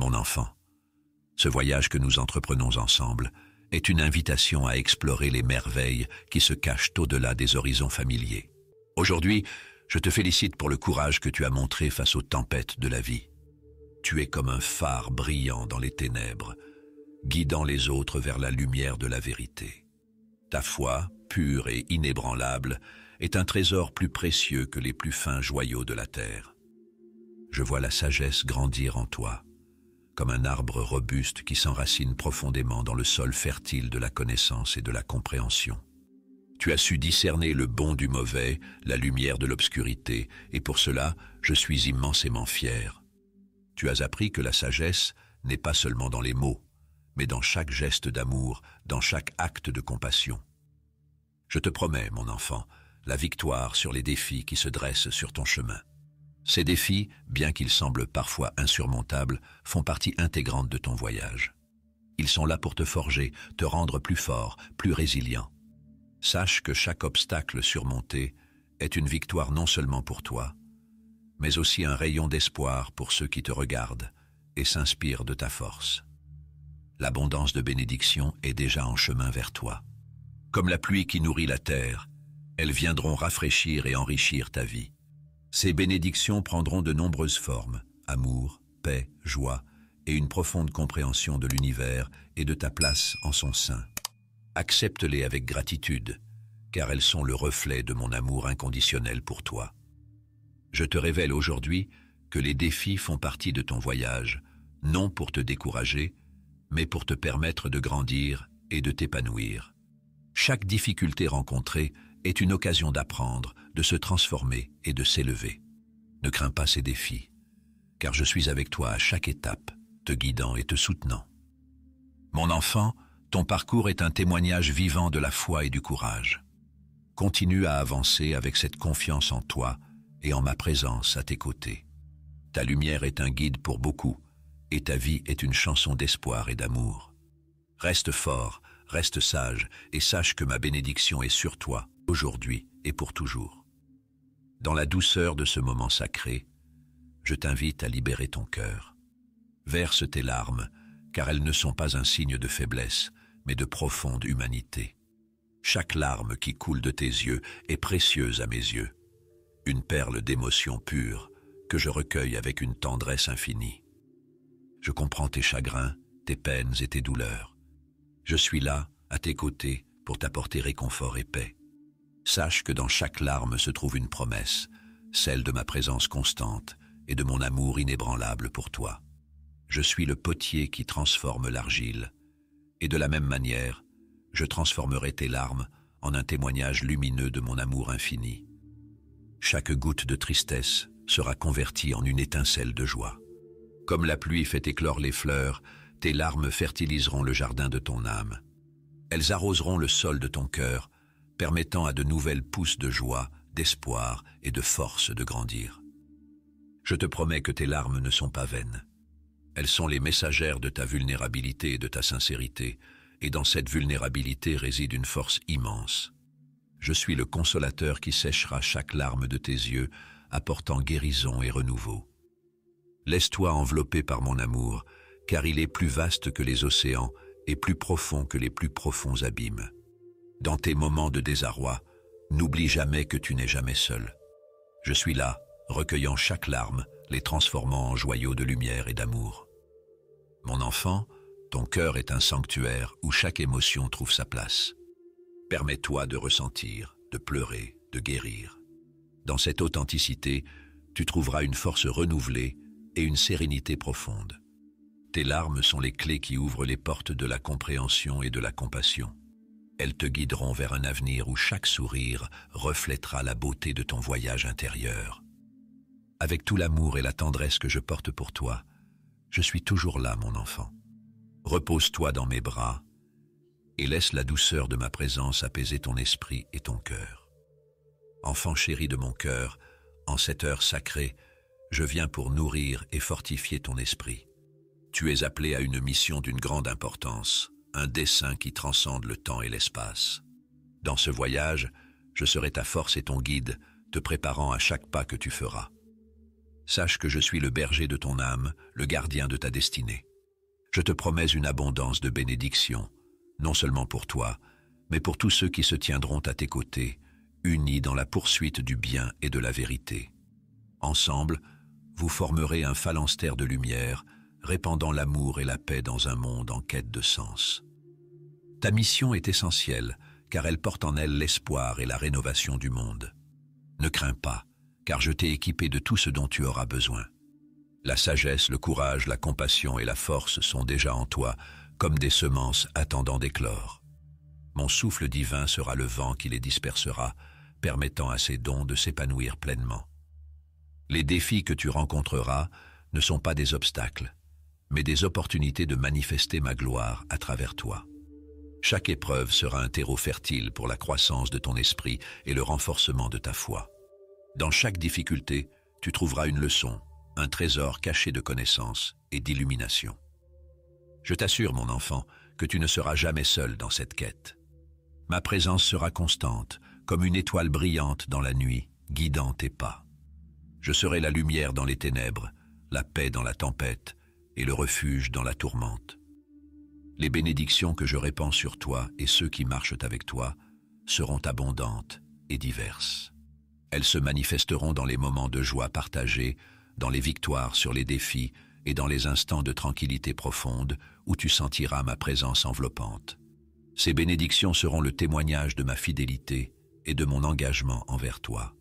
Mon enfant, ce voyage que nous entreprenons ensemble est une invitation à explorer les merveilles qui se cachent au-delà des horizons familiers. Aujourd'hui, je te félicite pour le courage que tu as montré face aux tempêtes de la vie. Tu es comme un phare brillant dans les ténèbres, guidant les autres vers la lumière de la vérité. Ta foi, pure et inébranlable, est un trésor plus précieux que les plus fins joyaux de la terre. Je vois la sagesse grandir en toi, comme un arbre robuste qui s'enracine profondément dans le sol fertile de la connaissance et de la compréhension. Tu as su discerner le bon du mauvais, la lumière de l'obscurité, et pour cela, je suis immensément fier. Tu as appris que la sagesse n'est pas seulement dans les mots, mais dans chaque geste d'amour, dans chaque acte de compassion. Je te promets, mon enfant, la victoire sur les défis qui se dressent sur ton chemin. Ces défis, bien qu'ils semblent parfois insurmontables, font partie intégrante de ton voyage. Ils sont là pour te forger, te rendre plus fort, plus résilient. Sache que chaque obstacle surmonté est une victoire non seulement pour toi, mais aussi un rayon d'espoir pour ceux qui te regardent et s'inspirent de ta force. L'abondance de bénédictions est déjà en chemin vers toi. Comme la pluie qui nourrit la terre, elles viendront rafraîchir et enrichir ta vie. Ces bénédictions prendront de nombreuses formes, amour, paix, joie, et une profonde compréhension de l'univers et de ta place en son sein. Accepte-les avec gratitude, car elles sont le reflet de mon amour inconditionnel pour toi. Je te révèle aujourd'hui que les défis font partie de ton voyage, non pour te décourager, mais pour te permettre de grandir et de t'épanouir. Chaque difficulté rencontrée est une occasion d'apprendre, de se transformer et de s'élever. Ne crains pas ces défis, car je suis avec toi à chaque étape, te guidant et te soutenant. Mon enfant, ton parcours est un témoignage vivant de la foi et du courage. Continue à avancer avec cette confiance en toi et en ma présence à tes côtés. Ta lumière est un guide pour beaucoup, et ta vie est une chanson d'espoir et d'amour. Reste fort, reste sage, et sache que ma bénédiction est sur toi, aujourd'hui et pour toujours. Dans la douceur de ce moment sacré, je t'invite à libérer ton cœur. Verse tes larmes, car elles ne sont pas un signe de faiblesse, mais de profonde humanité. Chaque larme qui coule de tes yeux est précieuse à mes yeux, une perle d'émotion pure que je recueille avec une tendresse infinie. Je comprends tes chagrins, tes peines et tes douleurs. Je suis là, à tes côtés, pour t'apporter réconfort et paix. Sache que dans chaque larme se trouve une promesse, celle de ma présence constante et de mon amour inébranlable pour toi. Je suis le potier qui transforme l'argile, et de la même manière, je transformerai tes larmes en un témoignage lumineux de mon amour infini. Chaque goutte de tristesse sera convertie en une étincelle de joie. Comme la pluie fait éclore les fleurs, tes larmes fertiliseront le jardin de ton âme. Elles arroseront le sol de ton cœur, permettant à de nouvelles pousses de joie, d'espoir et de force de grandir. Je te promets que tes larmes ne sont pas vaines. Elles sont les messagères de ta vulnérabilité et de ta sincérité, et dans cette vulnérabilité réside une force immense. Je suis le consolateur qui séchera chaque larme de tes yeux, apportant guérison et renouveau. Laisse-toi envelopper par mon amour, car il est plus vaste que les océans et plus profond que les plus profonds abîmes. Dans tes moments de désarroi, n'oublie jamais que tu n'es jamais seul. Je suis là, recueillant chaque larme, les transformant en joyaux de lumière et d'amour. Mon enfant, ton cœur est un sanctuaire où chaque émotion trouve sa place. Permets-toi de ressentir, de pleurer, de guérir. Dans cette authenticité, tu trouveras une force renouvelée et une sérénité profonde. Tes larmes sont les clés qui ouvrent les portes de la compréhension et de la compassion. Elles te guideront vers un avenir où chaque sourire reflètera la beauté de ton voyage intérieur. Avec tout l'amour et la tendresse que je porte pour toi, je suis toujours là, mon enfant. Repose-toi dans mes bras et laisse la douceur de ma présence apaiser ton esprit et ton cœur. Enfant chéri de mon cœur, en cette heure sacrée, je viens pour nourrir et fortifier ton esprit. Tu es appelé à une mission d'une grande importance un dessein qui transcende le temps et l'espace. Dans ce voyage, je serai ta force et ton guide, te préparant à chaque pas que tu feras. Sache que je suis le berger de ton âme, le gardien de ta destinée. Je te promets une abondance de bénédictions, non seulement pour toi, mais pour tous ceux qui se tiendront à tes côtés, unis dans la poursuite du bien et de la vérité. Ensemble, vous formerez un phalanstère de lumière, répandant l'amour et la paix dans un monde en quête de sens. Ta mission est essentielle, car elle porte en elle l'espoir et la rénovation du monde. Ne crains pas, car je t'ai équipé de tout ce dont tu auras besoin. La sagesse, le courage, la compassion et la force sont déjà en toi, comme des semences attendant d'éclore. Mon souffle divin sera le vent qui les dispersera, permettant à ces dons de s'épanouir pleinement. Les défis que tu rencontreras ne sont pas des obstacles, mais des opportunités de manifester ma gloire à travers toi. Chaque épreuve sera un terreau fertile pour la croissance de ton esprit et le renforcement de ta foi. Dans chaque difficulté, tu trouveras une leçon, un trésor caché de connaissances et d'illumination. Je t'assure, mon enfant, que tu ne seras jamais seul dans cette quête. Ma présence sera constante, comme une étoile brillante dans la nuit, guidant tes pas. Je serai la lumière dans les ténèbres, la paix dans la tempête, et le refuge dans la tourmente. Les bénédictions que je répands sur toi et ceux qui marchent avec toi seront abondantes et diverses. Elles se manifesteront dans les moments de joie partagée, dans les victoires sur les défis et dans les instants de tranquillité profonde où tu sentiras ma présence enveloppante. Ces bénédictions seront le témoignage de ma fidélité et de mon engagement envers toi.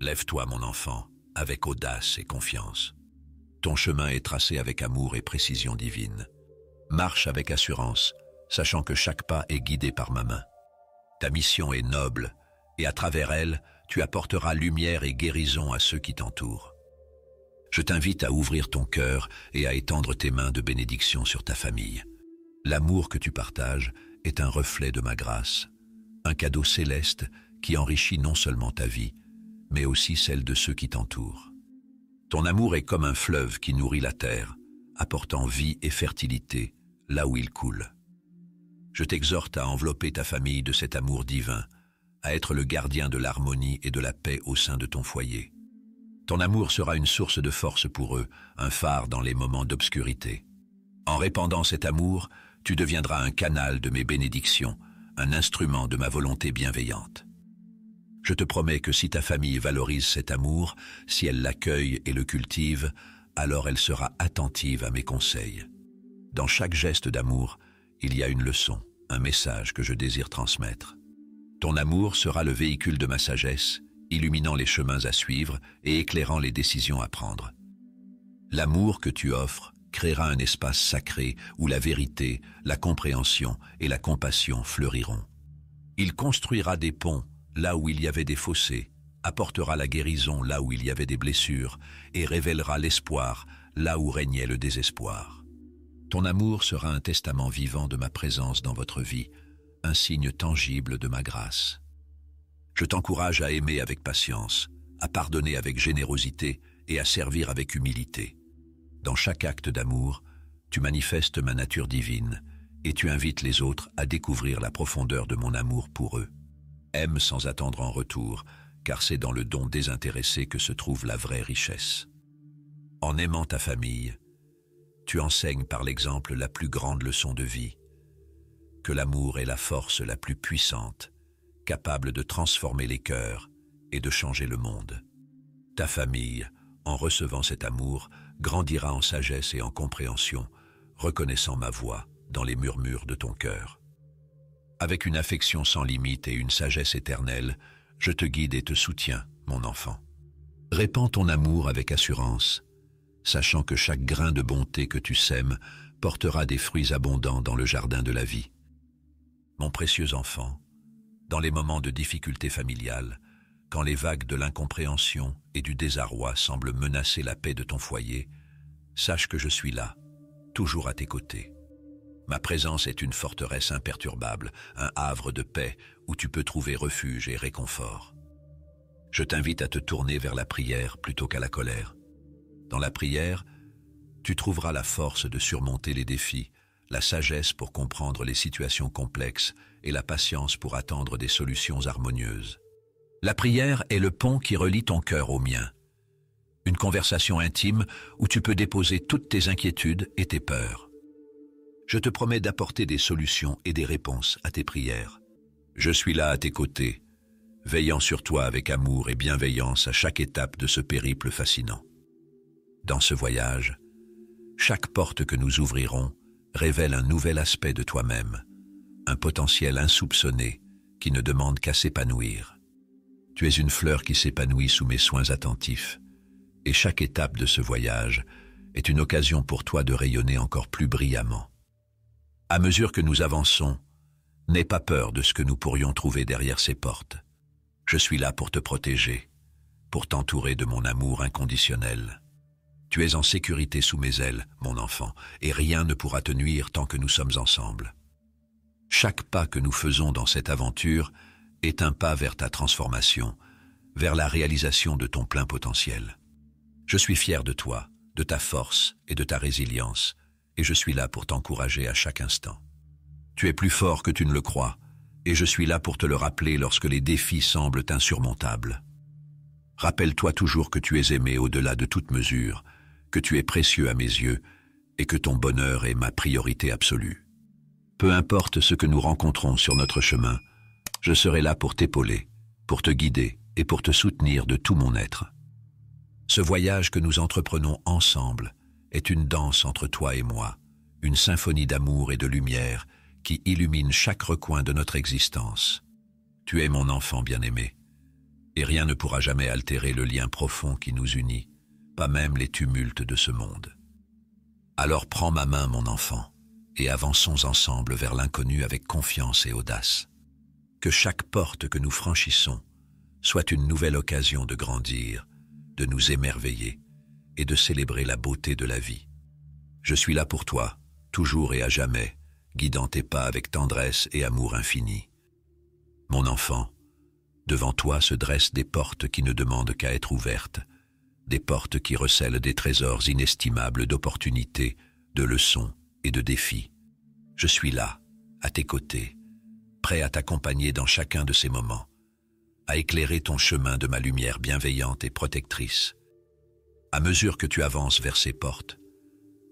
Lève-toi, mon enfant, avec audace et confiance. Ton chemin est tracé avec amour et précision divine. Marche avec assurance, sachant que chaque pas est guidé par ma main. Ta mission est noble, et à travers elle, tu apporteras lumière et guérison à ceux qui t'entourent. Je t'invite à ouvrir ton cœur et à étendre tes mains de bénédiction sur ta famille. L'amour que tu partages est un reflet de ma grâce, un cadeau céleste qui enrichit non seulement ta vie, mais aussi celle de ceux qui t'entourent. Ton amour est comme un fleuve qui nourrit la terre, apportant vie et fertilité là où il coule. Je t'exhorte à envelopper ta famille de cet amour divin, à être le gardien de l'harmonie et de la paix au sein de ton foyer. Ton amour sera une source de force pour eux, un phare dans les moments d'obscurité. En répandant cet amour, tu deviendras un canal de mes bénédictions, un instrument de ma volonté bienveillante. Je te promets que si ta famille valorise cet amour, si elle l'accueille et le cultive, alors elle sera attentive à mes conseils. Dans chaque geste d'amour, il y a une leçon, un message que je désire transmettre. Ton amour sera le véhicule de ma sagesse, illuminant les chemins à suivre et éclairant les décisions à prendre. L'amour que tu offres créera un espace sacré où la vérité, la compréhension et la compassion fleuriront. Il construira des ponts là où il y avait des fossés, apportera la guérison là où il y avait des blessures, et révélera l'espoir là où régnait le désespoir. Ton amour sera un testament vivant de ma présence dans votre vie, un signe tangible de ma grâce. Je t'encourage à aimer avec patience, à pardonner avec générosité et à servir avec humilité. Dans chaque acte d'amour, tu manifestes ma nature divine et tu invites les autres à découvrir la profondeur de mon amour pour eux aime sans attendre en retour, car c'est dans le don désintéressé que se trouve la vraie richesse. En aimant ta famille, tu enseignes par l'exemple la plus grande leçon de vie, que l'amour est la force la plus puissante, capable de transformer les cœurs et de changer le monde. Ta famille, en recevant cet amour, grandira en sagesse et en compréhension, reconnaissant ma voix dans les murmures de ton cœur. Avec une affection sans limite et une sagesse éternelle, je te guide et te soutiens, mon enfant. Répands ton amour avec assurance, sachant que chaque grain de bonté que tu sèmes portera des fruits abondants dans le jardin de la vie. Mon précieux enfant, dans les moments de difficulté familiale, quand les vagues de l'incompréhension et du désarroi semblent menacer la paix de ton foyer, sache que je suis là, toujours à tes côtés. Ma présence est une forteresse imperturbable, un havre de paix où tu peux trouver refuge et réconfort. Je t'invite à te tourner vers la prière plutôt qu'à la colère. Dans la prière, tu trouveras la force de surmonter les défis, la sagesse pour comprendre les situations complexes et la patience pour attendre des solutions harmonieuses. La prière est le pont qui relie ton cœur au mien. Une conversation intime où tu peux déposer toutes tes inquiétudes et tes peurs je te promets d'apporter des solutions et des réponses à tes prières. Je suis là à tes côtés, veillant sur toi avec amour et bienveillance à chaque étape de ce périple fascinant. Dans ce voyage, chaque porte que nous ouvrirons révèle un nouvel aspect de toi-même, un potentiel insoupçonné qui ne demande qu'à s'épanouir. Tu es une fleur qui s'épanouit sous mes soins attentifs, et chaque étape de ce voyage est une occasion pour toi de rayonner encore plus brillamment à mesure que nous avançons, n'aie pas peur de ce que nous pourrions trouver derrière ces portes. Je suis là pour te protéger, pour t'entourer de mon amour inconditionnel. Tu es en sécurité sous mes ailes, mon enfant, et rien ne pourra te nuire tant que nous sommes ensemble. Chaque pas que nous faisons dans cette aventure est un pas vers ta transformation, vers la réalisation de ton plein potentiel. Je suis fier de toi, de ta force et de ta résilience, et je suis là pour t'encourager à chaque instant. Tu es plus fort que tu ne le crois, et je suis là pour te le rappeler lorsque les défis semblent insurmontables. Rappelle-toi toujours que tu es aimé au-delà de toute mesure, que tu es précieux à mes yeux, et que ton bonheur est ma priorité absolue. Peu importe ce que nous rencontrons sur notre chemin, je serai là pour t'épauler, pour te guider et pour te soutenir de tout mon être. Ce voyage que nous entreprenons ensemble est une danse entre toi et moi, une symphonie d'amour et de lumière qui illumine chaque recoin de notre existence. Tu es mon enfant bien-aimé, et rien ne pourra jamais altérer le lien profond qui nous unit, pas même les tumultes de ce monde. Alors prends ma main, mon enfant, et avançons ensemble vers l'inconnu avec confiance et audace. Que chaque porte que nous franchissons soit une nouvelle occasion de grandir, de nous émerveiller, et de célébrer la beauté de la vie. Je suis là pour toi, toujours et à jamais, guidant tes pas avec tendresse et amour infini. Mon enfant, devant toi se dressent des portes qui ne demandent qu'à être ouvertes, des portes qui recèlent des trésors inestimables d'opportunités, de leçons et de défis. Je suis là, à tes côtés, prêt à t'accompagner dans chacun de ces moments, à éclairer ton chemin de ma lumière bienveillante et protectrice à mesure que tu avances vers ces portes.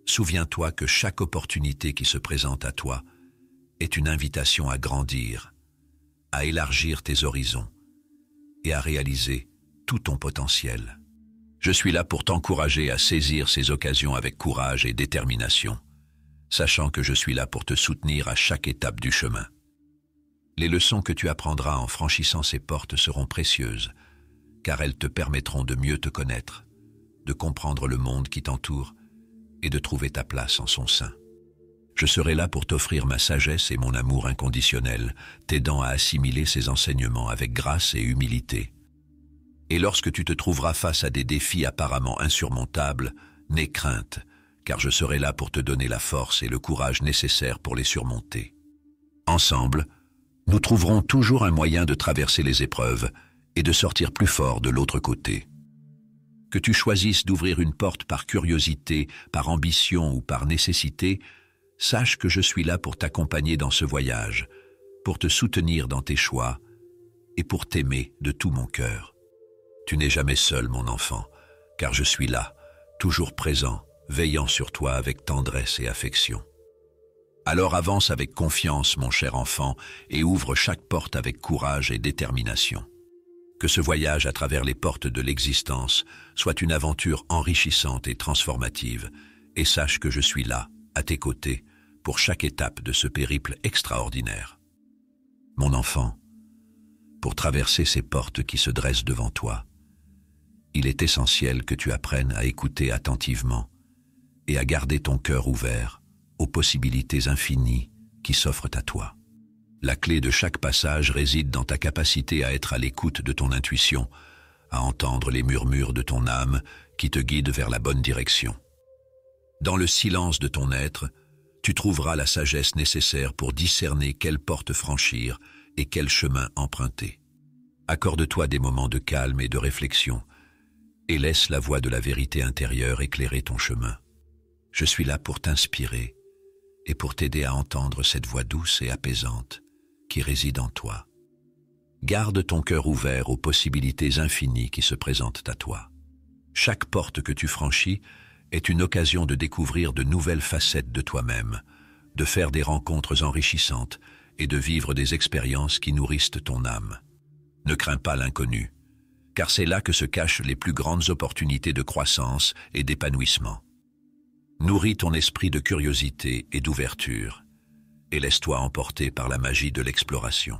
Souviens-toi que chaque opportunité qui se présente à toi est une invitation à grandir, à élargir tes horizons et à réaliser tout ton potentiel. Je suis là pour t'encourager à saisir ces occasions avec courage et détermination, sachant que je suis là pour te soutenir à chaque étape du chemin. Les leçons que tu apprendras en franchissant ces portes seront précieuses, car elles te permettront de mieux te connaître, de comprendre le monde qui t'entoure et de trouver ta place en son sein. Je serai là pour t'offrir ma sagesse et mon amour inconditionnel, t'aidant à assimiler ces enseignements avec grâce et humilité. Et lorsque tu te trouveras face à des défis apparemment insurmontables, n'aie crainte, car je serai là pour te donner la force et le courage nécessaires pour les surmonter. Ensemble, nous trouverons toujours un moyen de traverser les épreuves et de sortir plus fort de l'autre côté. Que tu choisisses d'ouvrir une porte par curiosité, par ambition ou par nécessité, sache que je suis là pour t'accompagner dans ce voyage, pour te soutenir dans tes choix et pour t'aimer de tout mon cœur. Tu n'es jamais seul, mon enfant, car je suis là, toujours présent, veillant sur toi avec tendresse et affection. Alors avance avec confiance, mon cher enfant, et ouvre chaque porte avec courage et détermination. Que ce voyage à travers les portes de l'existence soit une aventure enrichissante et transformative, et sache que je suis là, à tes côtés, pour chaque étape de ce périple extraordinaire. Mon enfant, pour traverser ces portes qui se dressent devant toi, il est essentiel que tu apprennes à écouter attentivement et à garder ton cœur ouvert aux possibilités infinies qui s'offrent à toi. La clé de chaque passage réside dans ta capacité à être à l'écoute de ton intuition, à entendre les murmures de ton âme qui te guident vers la bonne direction. Dans le silence de ton être, tu trouveras la sagesse nécessaire pour discerner quelle porte franchir et quel chemin emprunter. Accorde-toi des moments de calme et de réflexion, et laisse la voix de la vérité intérieure éclairer ton chemin. Je suis là pour t'inspirer et pour t'aider à entendre cette voix douce et apaisante qui réside en toi. Garde ton cœur ouvert aux possibilités infinies qui se présentent à toi. Chaque porte que tu franchis est une occasion de découvrir de nouvelles facettes de toi-même, de faire des rencontres enrichissantes et de vivre des expériences qui nourrissent ton âme. Ne crains pas l'inconnu, car c'est là que se cachent les plus grandes opportunités de croissance et d'épanouissement. Nourris ton esprit de curiosité et d'ouverture, et laisse-toi emporter par la magie de l'exploration.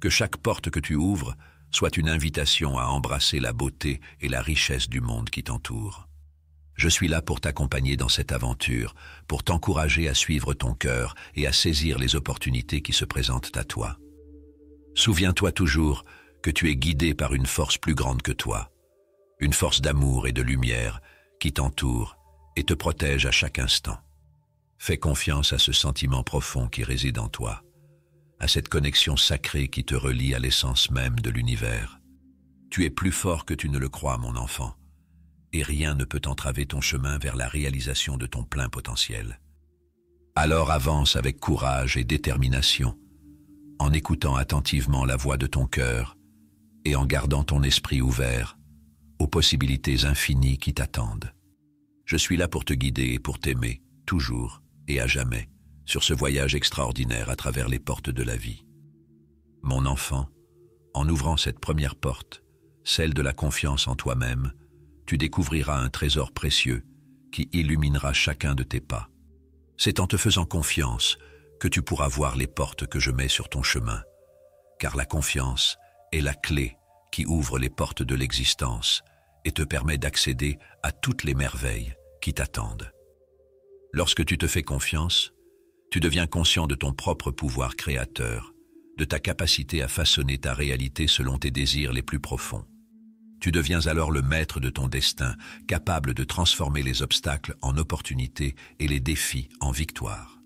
Que chaque porte que tu ouvres soit une invitation à embrasser la beauté et la richesse du monde qui t'entoure. Je suis là pour t'accompagner dans cette aventure, pour t'encourager à suivre ton cœur et à saisir les opportunités qui se présentent à toi. Souviens-toi toujours que tu es guidé par une force plus grande que toi, une force d'amour et de lumière qui t'entoure et te protège à chaque instant. Fais confiance à ce sentiment profond qui réside en toi, à cette connexion sacrée qui te relie à l'essence même de l'univers. Tu es plus fort que tu ne le crois, mon enfant, et rien ne peut entraver ton chemin vers la réalisation de ton plein potentiel. Alors avance avec courage et détermination, en écoutant attentivement la voix de ton cœur et en gardant ton esprit ouvert aux possibilités infinies qui t'attendent. Je suis là pour te guider et pour t'aimer, toujours, et à jamais sur ce voyage extraordinaire à travers les portes de la vie. Mon enfant, en ouvrant cette première porte, celle de la confiance en toi-même, tu découvriras un trésor précieux qui illuminera chacun de tes pas. C'est en te faisant confiance que tu pourras voir les portes que je mets sur ton chemin, car la confiance est la clé qui ouvre les portes de l'existence et te permet d'accéder à toutes les merveilles qui t'attendent. Lorsque tu te fais confiance, tu deviens conscient de ton propre pouvoir créateur, de ta capacité à façonner ta réalité selon tes désirs les plus profonds. Tu deviens alors le maître de ton destin, capable de transformer les obstacles en opportunités et les défis en victoires.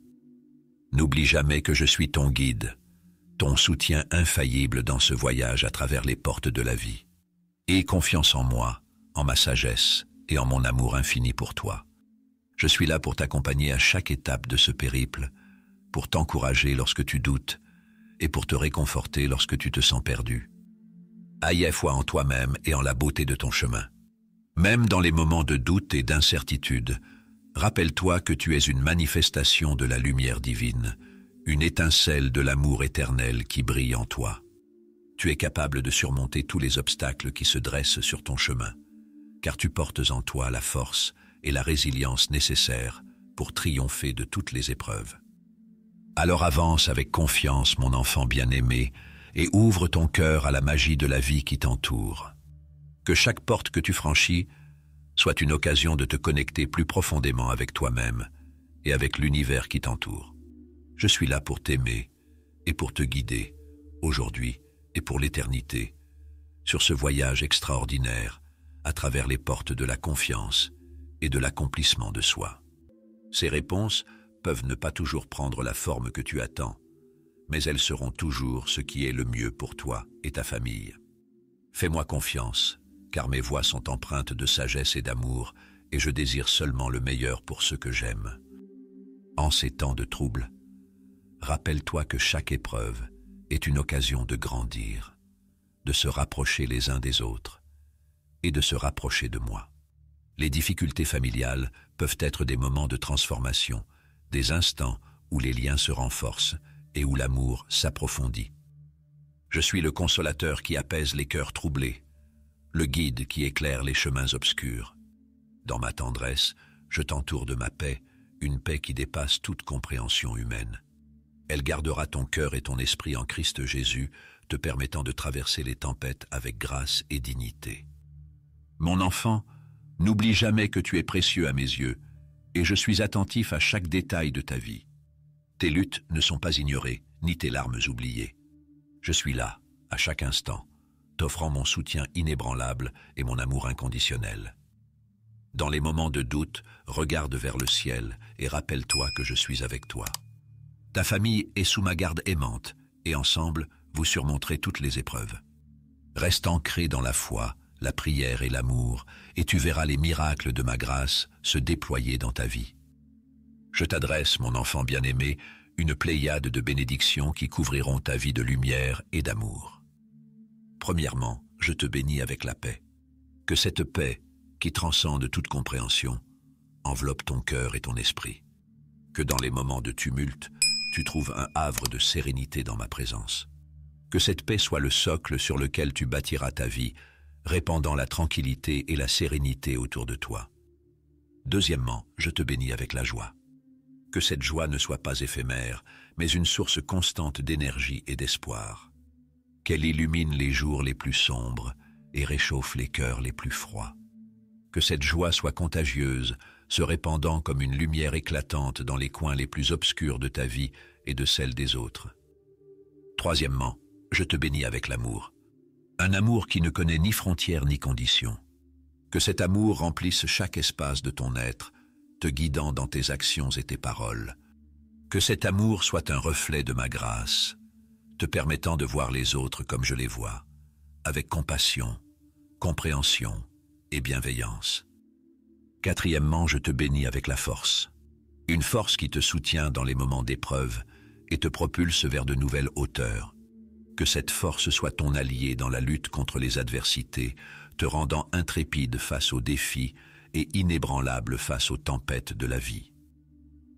N'oublie jamais que je suis ton guide, ton soutien infaillible dans ce voyage à travers les portes de la vie. Aie confiance en moi, en ma sagesse et en mon amour infini pour toi. Je suis là pour t'accompagner à chaque étape de ce périple, pour t'encourager lorsque tu doutes et pour te réconforter lorsque tu te sens perdu. Ayez foi en toi-même et en la beauté de ton chemin. Même dans les moments de doute et d'incertitude, rappelle-toi que tu es une manifestation de la lumière divine, une étincelle de l'amour éternel qui brille en toi. Tu es capable de surmonter tous les obstacles qui se dressent sur ton chemin, car tu portes en toi la force, et la résilience nécessaire pour triompher de toutes les épreuves. Alors avance avec confiance, mon enfant bien-aimé, et ouvre ton cœur à la magie de la vie qui t'entoure. Que chaque porte que tu franchis soit une occasion de te connecter plus profondément avec toi-même et avec l'univers qui t'entoure. Je suis là pour t'aimer et pour te guider, aujourd'hui et pour l'éternité, sur ce voyage extraordinaire à travers les portes de la confiance et de l'accomplissement de soi. Ces réponses peuvent ne pas toujours prendre la forme que tu attends, mais elles seront toujours ce qui est le mieux pour toi et ta famille. Fais-moi confiance, car mes voix sont empreintes de sagesse et d'amour, et je désire seulement le meilleur pour ceux que j'aime. En ces temps de troubles, rappelle-toi que chaque épreuve est une occasion de grandir, de se rapprocher les uns des autres et de se rapprocher de moi. Les difficultés familiales peuvent être des moments de transformation, des instants où les liens se renforcent et où l'amour s'approfondit. Je suis le consolateur qui apaise les cœurs troublés, le guide qui éclaire les chemins obscurs. Dans ma tendresse, je t'entoure de ma paix, une paix qui dépasse toute compréhension humaine. Elle gardera ton cœur et ton esprit en Christ Jésus, te permettant de traverser les tempêtes avec grâce et dignité. Mon enfant, N'oublie jamais que tu es précieux à mes yeux, et je suis attentif à chaque détail de ta vie. Tes luttes ne sont pas ignorées, ni tes larmes oubliées. Je suis là, à chaque instant, t'offrant mon soutien inébranlable et mon amour inconditionnel. Dans les moments de doute, regarde vers le ciel et rappelle-toi que je suis avec toi. Ta famille est sous ma garde aimante, et ensemble, vous surmonterez toutes les épreuves. Reste ancré dans la foi, la prière et l'amour, et tu verras les miracles de ma grâce se déployer dans ta vie. Je t'adresse, mon enfant bien-aimé, une pléiade de bénédictions qui couvriront ta vie de lumière et d'amour. Premièrement, je te bénis avec la paix. Que cette paix, qui transcende toute compréhension, enveloppe ton cœur et ton esprit. Que dans les moments de tumulte, tu trouves un havre de sérénité dans ma présence. Que cette paix soit le socle sur lequel tu bâtiras ta vie, répandant la tranquillité et la sérénité autour de toi. Deuxièmement, je te bénis avec la joie. Que cette joie ne soit pas éphémère, mais une source constante d'énergie et d'espoir. Qu'elle illumine les jours les plus sombres et réchauffe les cœurs les plus froids. Que cette joie soit contagieuse, se répandant comme une lumière éclatante dans les coins les plus obscurs de ta vie et de celle des autres. Troisièmement, je te bénis avec l'amour un amour qui ne connaît ni frontières ni conditions. Que cet amour remplisse chaque espace de ton être, te guidant dans tes actions et tes paroles. Que cet amour soit un reflet de ma grâce, te permettant de voir les autres comme je les vois, avec compassion, compréhension et bienveillance. Quatrièmement, je te bénis avec la force. Une force qui te soutient dans les moments d'épreuve et te propulse vers de nouvelles hauteurs que cette force soit ton allié dans la lutte contre les adversités, te rendant intrépide face aux défis et inébranlable face aux tempêtes de la vie.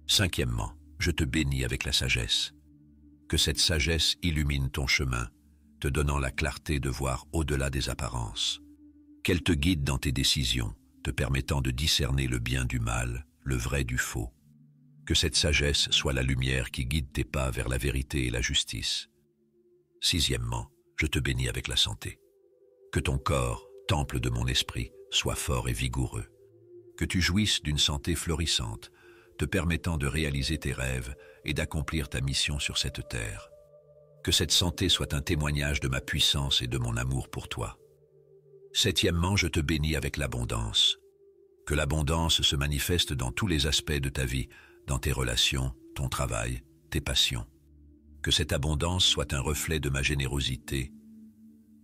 Cinquièmement, je te bénis avec la sagesse. Que cette sagesse illumine ton chemin, te donnant la clarté de voir au-delà des apparences. Qu'elle te guide dans tes décisions, te permettant de discerner le bien du mal, le vrai du faux. Que cette sagesse soit la lumière qui guide tes pas vers la vérité et la justice. Sixièmement, je te bénis avec la santé. Que ton corps, temple de mon esprit, soit fort et vigoureux. Que tu jouisses d'une santé florissante, te permettant de réaliser tes rêves et d'accomplir ta mission sur cette terre. Que cette santé soit un témoignage de ma puissance et de mon amour pour toi. Septièmement, je te bénis avec l'abondance. Que l'abondance se manifeste dans tous les aspects de ta vie, dans tes relations, ton travail, tes passions que cette abondance soit un reflet de ma générosité,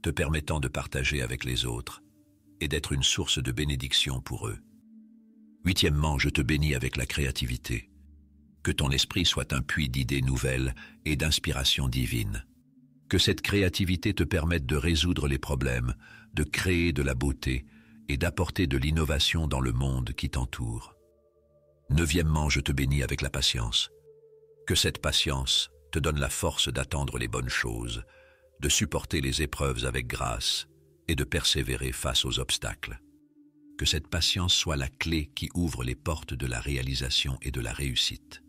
te permettant de partager avec les autres et d'être une source de bénédiction pour eux. Huitièmement, je te bénis avec la créativité. Que ton esprit soit un puits d'idées nouvelles et d'inspiration divine. Que cette créativité te permette de résoudre les problèmes, de créer de la beauté et d'apporter de l'innovation dans le monde qui t'entoure. Neuvièmement, je te bénis avec la patience. Que cette patience, te donne la force d'attendre les bonnes choses, de supporter les épreuves avec grâce et de persévérer face aux obstacles. Que cette patience soit la clé qui ouvre les portes de la réalisation et de la réussite.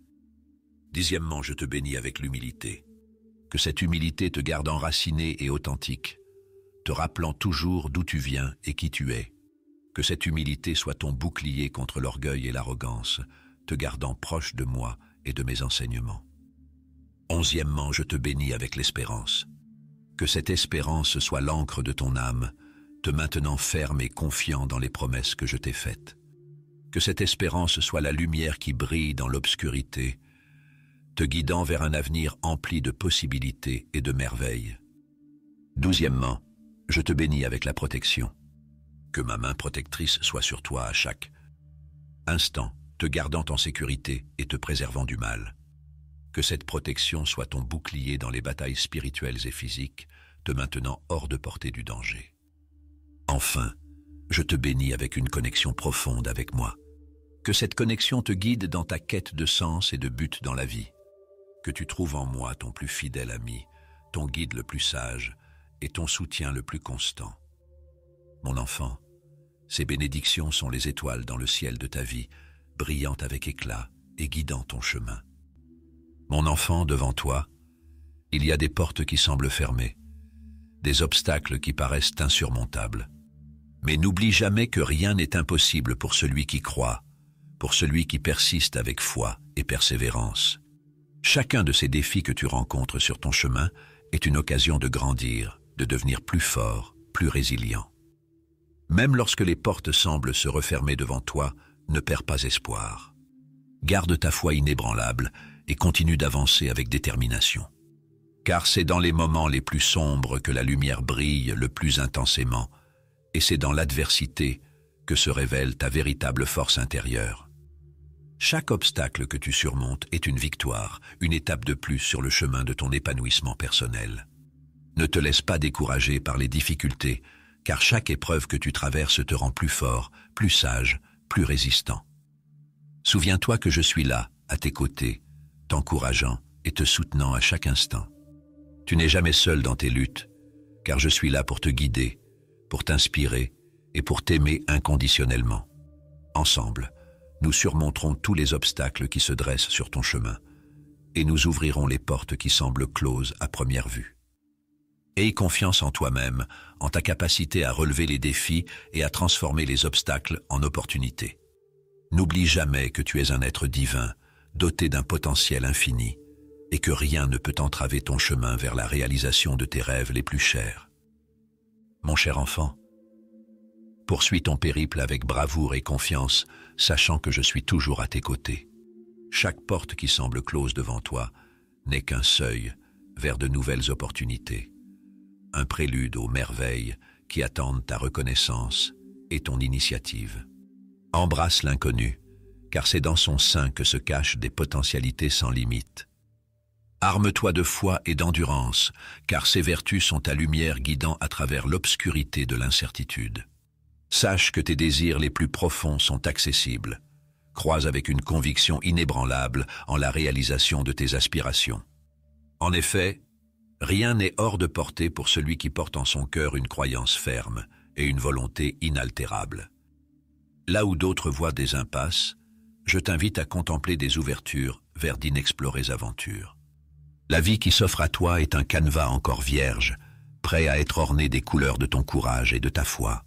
Dixièmement, je te bénis avec l'humilité. Que cette humilité te garde enracinée et authentique, te rappelant toujours d'où tu viens et qui tu es. Que cette humilité soit ton bouclier contre l'orgueil et l'arrogance, te gardant proche de moi et de mes enseignements. Onzièmement, je te bénis avec l'espérance. Que cette espérance soit l'encre de ton âme, te maintenant ferme et confiant dans les promesses que je t'ai faites. Que cette espérance soit la lumière qui brille dans l'obscurité, te guidant vers un avenir empli de possibilités et de merveilles. Douzièmement, je te bénis avec la protection. Que ma main protectrice soit sur toi à chaque instant, te gardant en sécurité et te préservant du mal que cette protection soit ton bouclier dans les batailles spirituelles et physiques, te maintenant hors de portée du danger. Enfin, je te bénis avec une connexion profonde avec moi. Que cette connexion te guide dans ta quête de sens et de but dans la vie. Que tu trouves en moi ton plus fidèle ami, ton guide le plus sage et ton soutien le plus constant. Mon enfant, ces bénédictions sont les étoiles dans le ciel de ta vie, brillant avec éclat et guidant ton chemin. Mon enfant, devant toi, il y a des portes qui semblent fermées, des obstacles qui paraissent insurmontables. Mais n'oublie jamais que rien n'est impossible pour celui qui croit, pour celui qui persiste avec foi et persévérance. Chacun de ces défis que tu rencontres sur ton chemin est une occasion de grandir, de devenir plus fort, plus résilient. Même lorsque les portes semblent se refermer devant toi, ne perds pas espoir. Garde ta foi inébranlable et continue d'avancer avec détermination. Car c'est dans les moments les plus sombres que la lumière brille le plus intensément, et c'est dans l'adversité que se révèle ta véritable force intérieure. Chaque obstacle que tu surmontes est une victoire, une étape de plus sur le chemin de ton épanouissement personnel. Ne te laisse pas décourager par les difficultés, car chaque épreuve que tu traverses te rend plus fort, plus sage, plus résistant. Souviens-toi que je suis là, à tes côtés, t'encourageant et te soutenant à chaque instant. Tu n'es jamais seul dans tes luttes, car je suis là pour te guider, pour t'inspirer et pour t'aimer inconditionnellement. Ensemble, nous surmonterons tous les obstacles qui se dressent sur ton chemin, et nous ouvrirons les portes qui semblent closes à première vue. Aie confiance en toi-même, en ta capacité à relever les défis et à transformer les obstacles en opportunités. N'oublie jamais que tu es un être divin, doté d'un potentiel infini, et que rien ne peut entraver ton chemin vers la réalisation de tes rêves les plus chers. Mon cher enfant, poursuis ton périple avec bravoure et confiance, sachant que je suis toujours à tes côtés. Chaque porte qui semble close devant toi n'est qu'un seuil vers de nouvelles opportunités, un prélude aux merveilles qui attendent ta reconnaissance et ton initiative. Embrasse l'inconnu, car c'est dans son sein que se cachent des potentialités sans limite. Arme-toi de foi et d'endurance, car ces vertus sont ta lumière guidant à travers l'obscurité de l'incertitude. Sache que tes désirs les plus profonds sont accessibles. Croise avec une conviction inébranlable en la réalisation de tes aspirations. En effet, rien n'est hors de portée pour celui qui porte en son cœur une croyance ferme et une volonté inaltérable. Là où d'autres voient des impasses, je t'invite à contempler des ouvertures vers d'inexplorées aventures. La vie qui s'offre à toi est un canevas encore vierge, prêt à être orné des couleurs de ton courage et de ta foi.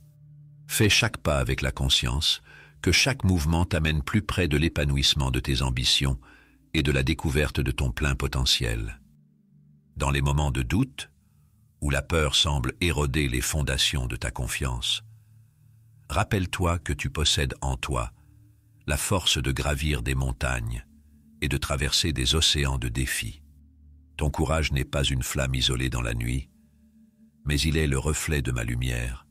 Fais chaque pas avec la conscience que chaque mouvement t'amène plus près de l'épanouissement de tes ambitions et de la découverte de ton plein potentiel. Dans les moments de doute, où la peur semble éroder les fondations de ta confiance, rappelle-toi que tu possèdes en toi la force de gravir des montagnes et de traverser des océans de défis. Ton courage n'est pas une flamme isolée dans la nuit, mais il est le reflet de ma lumière,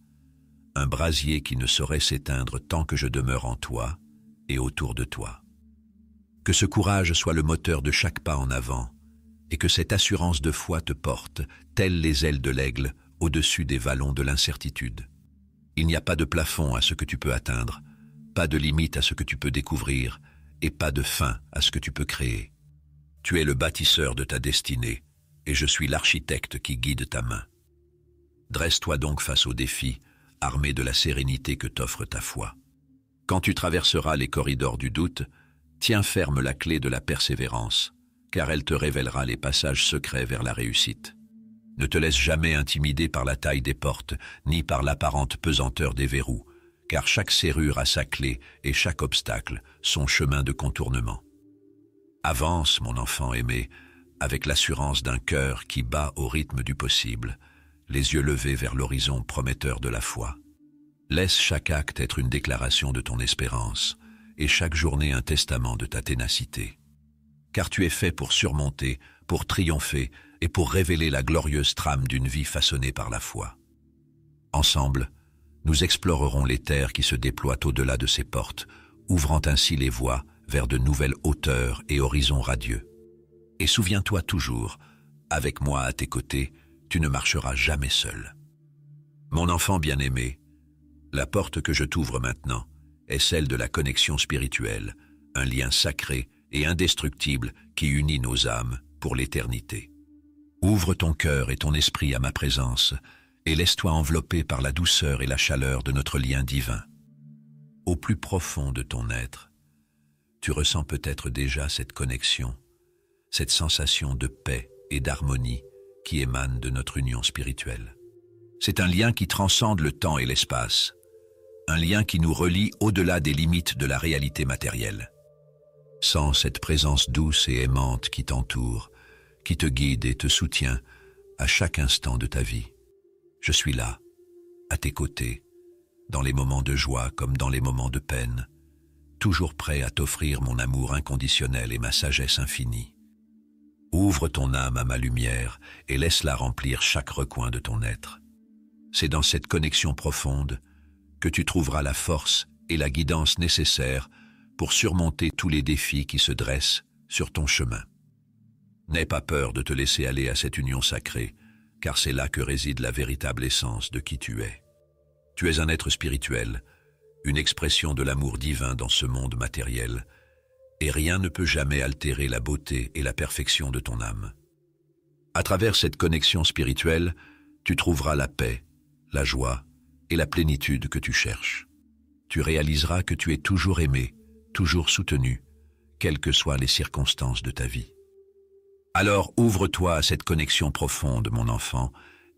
un brasier qui ne saurait s'éteindre tant que je demeure en toi et autour de toi. Que ce courage soit le moteur de chaque pas en avant, et que cette assurance de foi te porte, telles les ailes de l'aigle, au-dessus des vallons de l'incertitude. Il n'y a pas de plafond à ce que tu peux atteindre, pas de limite à ce que tu peux découvrir et pas de fin à ce que tu peux créer. Tu es le bâtisseur de ta destinée et je suis l'architecte qui guide ta main. Dresse-toi donc face au défi, armé de la sérénité que t'offre ta foi. Quand tu traverseras les corridors du doute, tiens ferme la clé de la persévérance, car elle te révélera les passages secrets vers la réussite. Ne te laisse jamais intimider par la taille des portes, ni par l'apparente pesanteur des verrous, car chaque serrure a sa clé et chaque obstacle son chemin de contournement. Avance, mon enfant aimé, avec l'assurance d'un cœur qui bat au rythme du possible, les yeux levés vers l'horizon prometteur de la foi. Laisse chaque acte être une déclaration de ton espérance, et chaque journée un testament de ta ténacité. Car tu es fait pour surmonter, pour triompher, et pour révéler la glorieuse trame d'une vie façonnée par la foi. Ensemble, nous explorerons les terres qui se déploient au-delà de ces portes, ouvrant ainsi les voies vers de nouvelles hauteurs et horizons radieux. Et souviens-toi toujours, avec moi à tes côtés, tu ne marcheras jamais seul. Mon enfant bien-aimé, la porte que je t'ouvre maintenant est celle de la connexion spirituelle, un lien sacré et indestructible qui unit nos âmes pour l'éternité. Ouvre ton cœur et ton esprit à ma présence, et laisse-toi envelopper par la douceur et la chaleur de notre lien divin. Au plus profond de ton être, tu ressens peut-être déjà cette connexion, cette sensation de paix et d'harmonie qui émane de notre union spirituelle. C'est un lien qui transcende le temps et l'espace, un lien qui nous relie au-delà des limites de la réalité matérielle. Sans cette présence douce et aimante qui t'entoure, qui te guide et te soutient à chaque instant de ta vie. Je suis là, à tes côtés, dans les moments de joie comme dans les moments de peine, toujours prêt à t'offrir mon amour inconditionnel et ma sagesse infinie. Ouvre ton âme à ma lumière et laisse-la remplir chaque recoin de ton être. C'est dans cette connexion profonde que tu trouveras la force et la guidance nécessaires pour surmonter tous les défis qui se dressent sur ton chemin. N'aie pas peur de te laisser aller à cette union sacrée, car c'est là que réside la véritable essence de qui tu es. Tu es un être spirituel, une expression de l'amour divin dans ce monde matériel, et rien ne peut jamais altérer la beauté et la perfection de ton âme. À travers cette connexion spirituelle, tu trouveras la paix, la joie et la plénitude que tu cherches. Tu réaliseras que tu es toujours aimé, toujours soutenu, quelles que soient les circonstances de ta vie. Alors ouvre-toi à cette connexion profonde, mon enfant,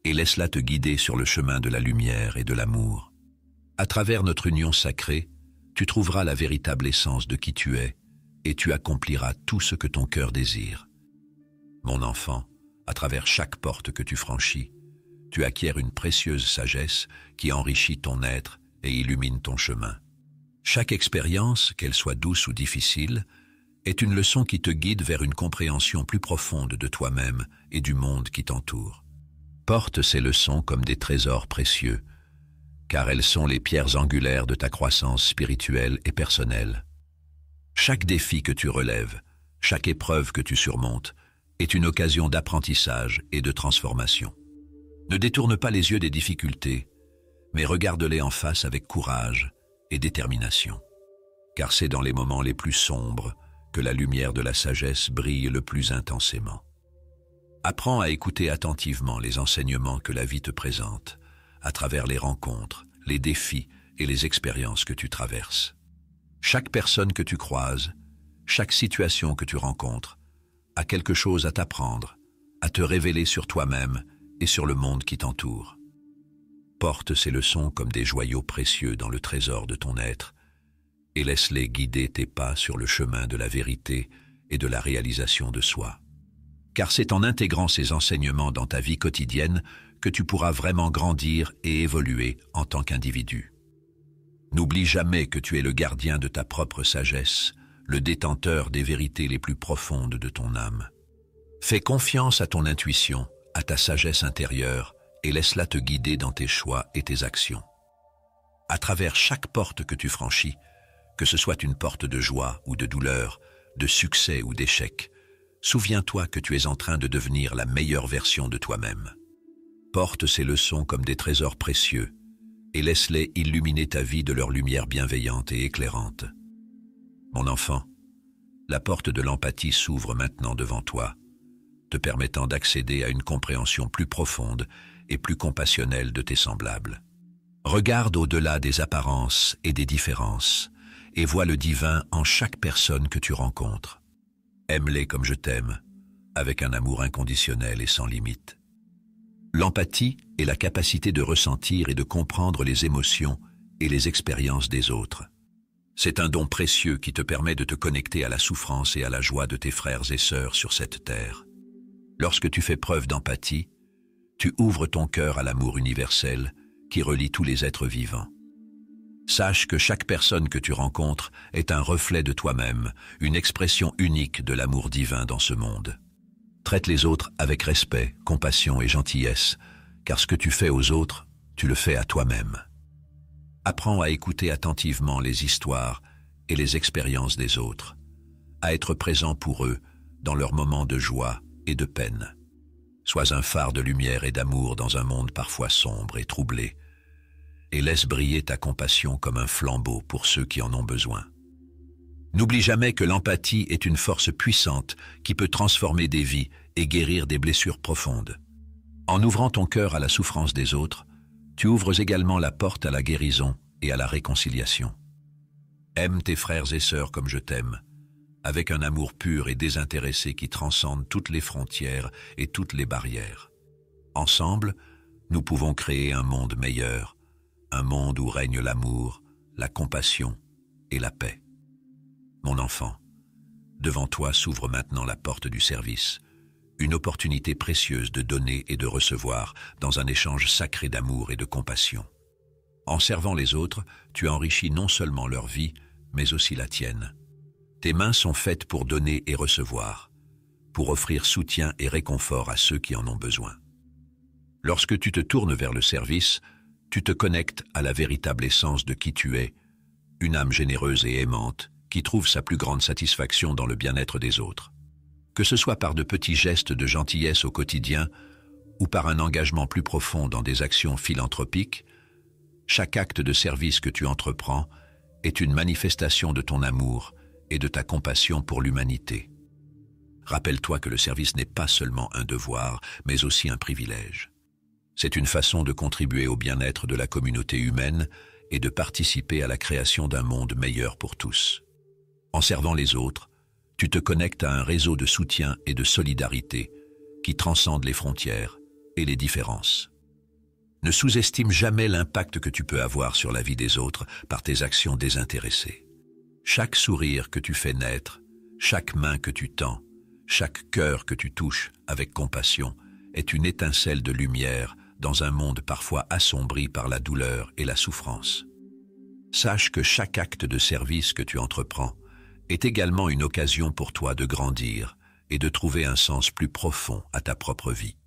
et laisse-la te guider sur le chemin de la lumière et de l'amour. À travers notre union sacrée, tu trouveras la véritable essence de qui tu es, et tu accompliras tout ce que ton cœur désire. Mon enfant, à travers chaque porte que tu franchis, tu acquiers une précieuse sagesse qui enrichit ton être et illumine ton chemin. Chaque expérience, qu'elle soit douce ou difficile, est une leçon qui te guide vers une compréhension plus profonde de toi-même et du monde qui t'entoure. Porte ces leçons comme des trésors précieux, car elles sont les pierres angulaires de ta croissance spirituelle et personnelle. Chaque défi que tu relèves, chaque épreuve que tu surmontes, est une occasion d'apprentissage et de transformation. Ne détourne pas les yeux des difficultés, mais regarde-les en face avec courage et détermination. Car c'est dans les moments les plus sombres que la lumière de la sagesse brille le plus intensément. Apprends à écouter attentivement les enseignements que la vie te présente, à travers les rencontres, les défis et les expériences que tu traverses. Chaque personne que tu croises, chaque situation que tu rencontres, a quelque chose à t'apprendre, à te révéler sur toi-même et sur le monde qui t'entoure. Porte ces leçons comme des joyaux précieux dans le trésor de ton être et laisse-les guider tes pas sur le chemin de la vérité et de la réalisation de soi. Car c'est en intégrant ces enseignements dans ta vie quotidienne que tu pourras vraiment grandir et évoluer en tant qu'individu. N'oublie jamais que tu es le gardien de ta propre sagesse, le détenteur des vérités les plus profondes de ton âme. Fais confiance à ton intuition, à ta sagesse intérieure, et laisse-la te guider dans tes choix et tes actions. À travers chaque porte que tu franchis, que ce soit une porte de joie ou de douleur, de succès ou d'échec, souviens-toi que tu es en train de devenir la meilleure version de toi-même. Porte ces leçons comme des trésors précieux et laisse-les illuminer ta vie de leur lumière bienveillante et éclairante. Mon enfant, la porte de l'empathie s'ouvre maintenant devant toi, te permettant d'accéder à une compréhension plus profonde et plus compassionnelle de tes semblables. Regarde au-delà des apparences et des différences et vois le divin en chaque personne que tu rencontres. Aime-les comme je t'aime, avec un amour inconditionnel et sans limite. L'empathie est la capacité de ressentir et de comprendre les émotions et les expériences des autres. C'est un don précieux qui te permet de te connecter à la souffrance et à la joie de tes frères et sœurs sur cette terre. Lorsque tu fais preuve d'empathie, tu ouvres ton cœur à l'amour universel qui relie tous les êtres vivants. Sache que chaque personne que tu rencontres est un reflet de toi-même, une expression unique de l'amour divin dans ce monde. Traite les autres avec respect, compassion et gentillesse, car ce que tu fais aux autres, tu le fais à toi-même. Apprends à écouter attentivement les histoires et les expériences des autres, à être présent pour eux dans leurs moments de joie et de peine. Sois un phare de lumière et d'amour dans un monde parfois sombre et troublé, et laisse briller ta compassion comme un flambeau pour ceux qui en ont besoin. N'oublie jamais que l'empathie est une force puissante qui peut transformer des vies et guérir des blessures profondes. En ouvrant ton cœur à la souffrance des autres, tu ouvres également la porte à la guérison et à la réconciliation. Aime tes frères et sœurs comme je t'aime, avec un amour pur et désintéressé qui transcende toutes les frontières et toutes les barrières. Ensemble, nous pouvons créer un monde meilleur, un monde où règne l'amour, la compassion et la paix. Mon enfant, devant toi s'ouvre maintenant la porte du service, une opportunité précieuse de donner et de recevoir dans un échange sacré d'amour et de compassion. En servant les autres, tu enrichis non seulement leur vie, mais aussi la tienne. Tes mains sont faites pour donner et recevoir, pour offrir soutien et réconfort à ceux qui en ont besoin. Lorsque tu te tournes vers le service, tu te connectes à la véritable essence de qui tu es, une âme généreuse et aimante qui trouve sa plus grande satisfaction dans le bien-être des autres. Que ce soit par de petits gestes de gentillesse au quotidien ou par un engagement plus profond dans des actions philanthropiques, chaque acte de service que tu entreprends est une manifestation de ton amour et de ta compassion pour l'humanité. Rappelle-toi que le service n'est pas seulement un devoir, mais aussi un privilège. C'est une façon de contribuer au bien-être de la communauté humaine et de participer à la création d'un monde meilleur pour tous. En servant les autres, tu te connectes à un réseau de soutien et de solidarité qui transcende les frontières et les différences. Ne sous-estime jamais l'impact que tu peux avoir sur la vie des autres par tes actions désintéressées. Chaque sourire que tu fais naître, chaque main que tu tends, chaque cœur que tu touches avec compassion est une étincelle de lumière dans un monde parfois assombri par la douleur et la souffrance. Sache que chaque acte de service que tu entreprends est également une occasion pour toi de grandir et de trouver un sens plus profond à ta propre vie.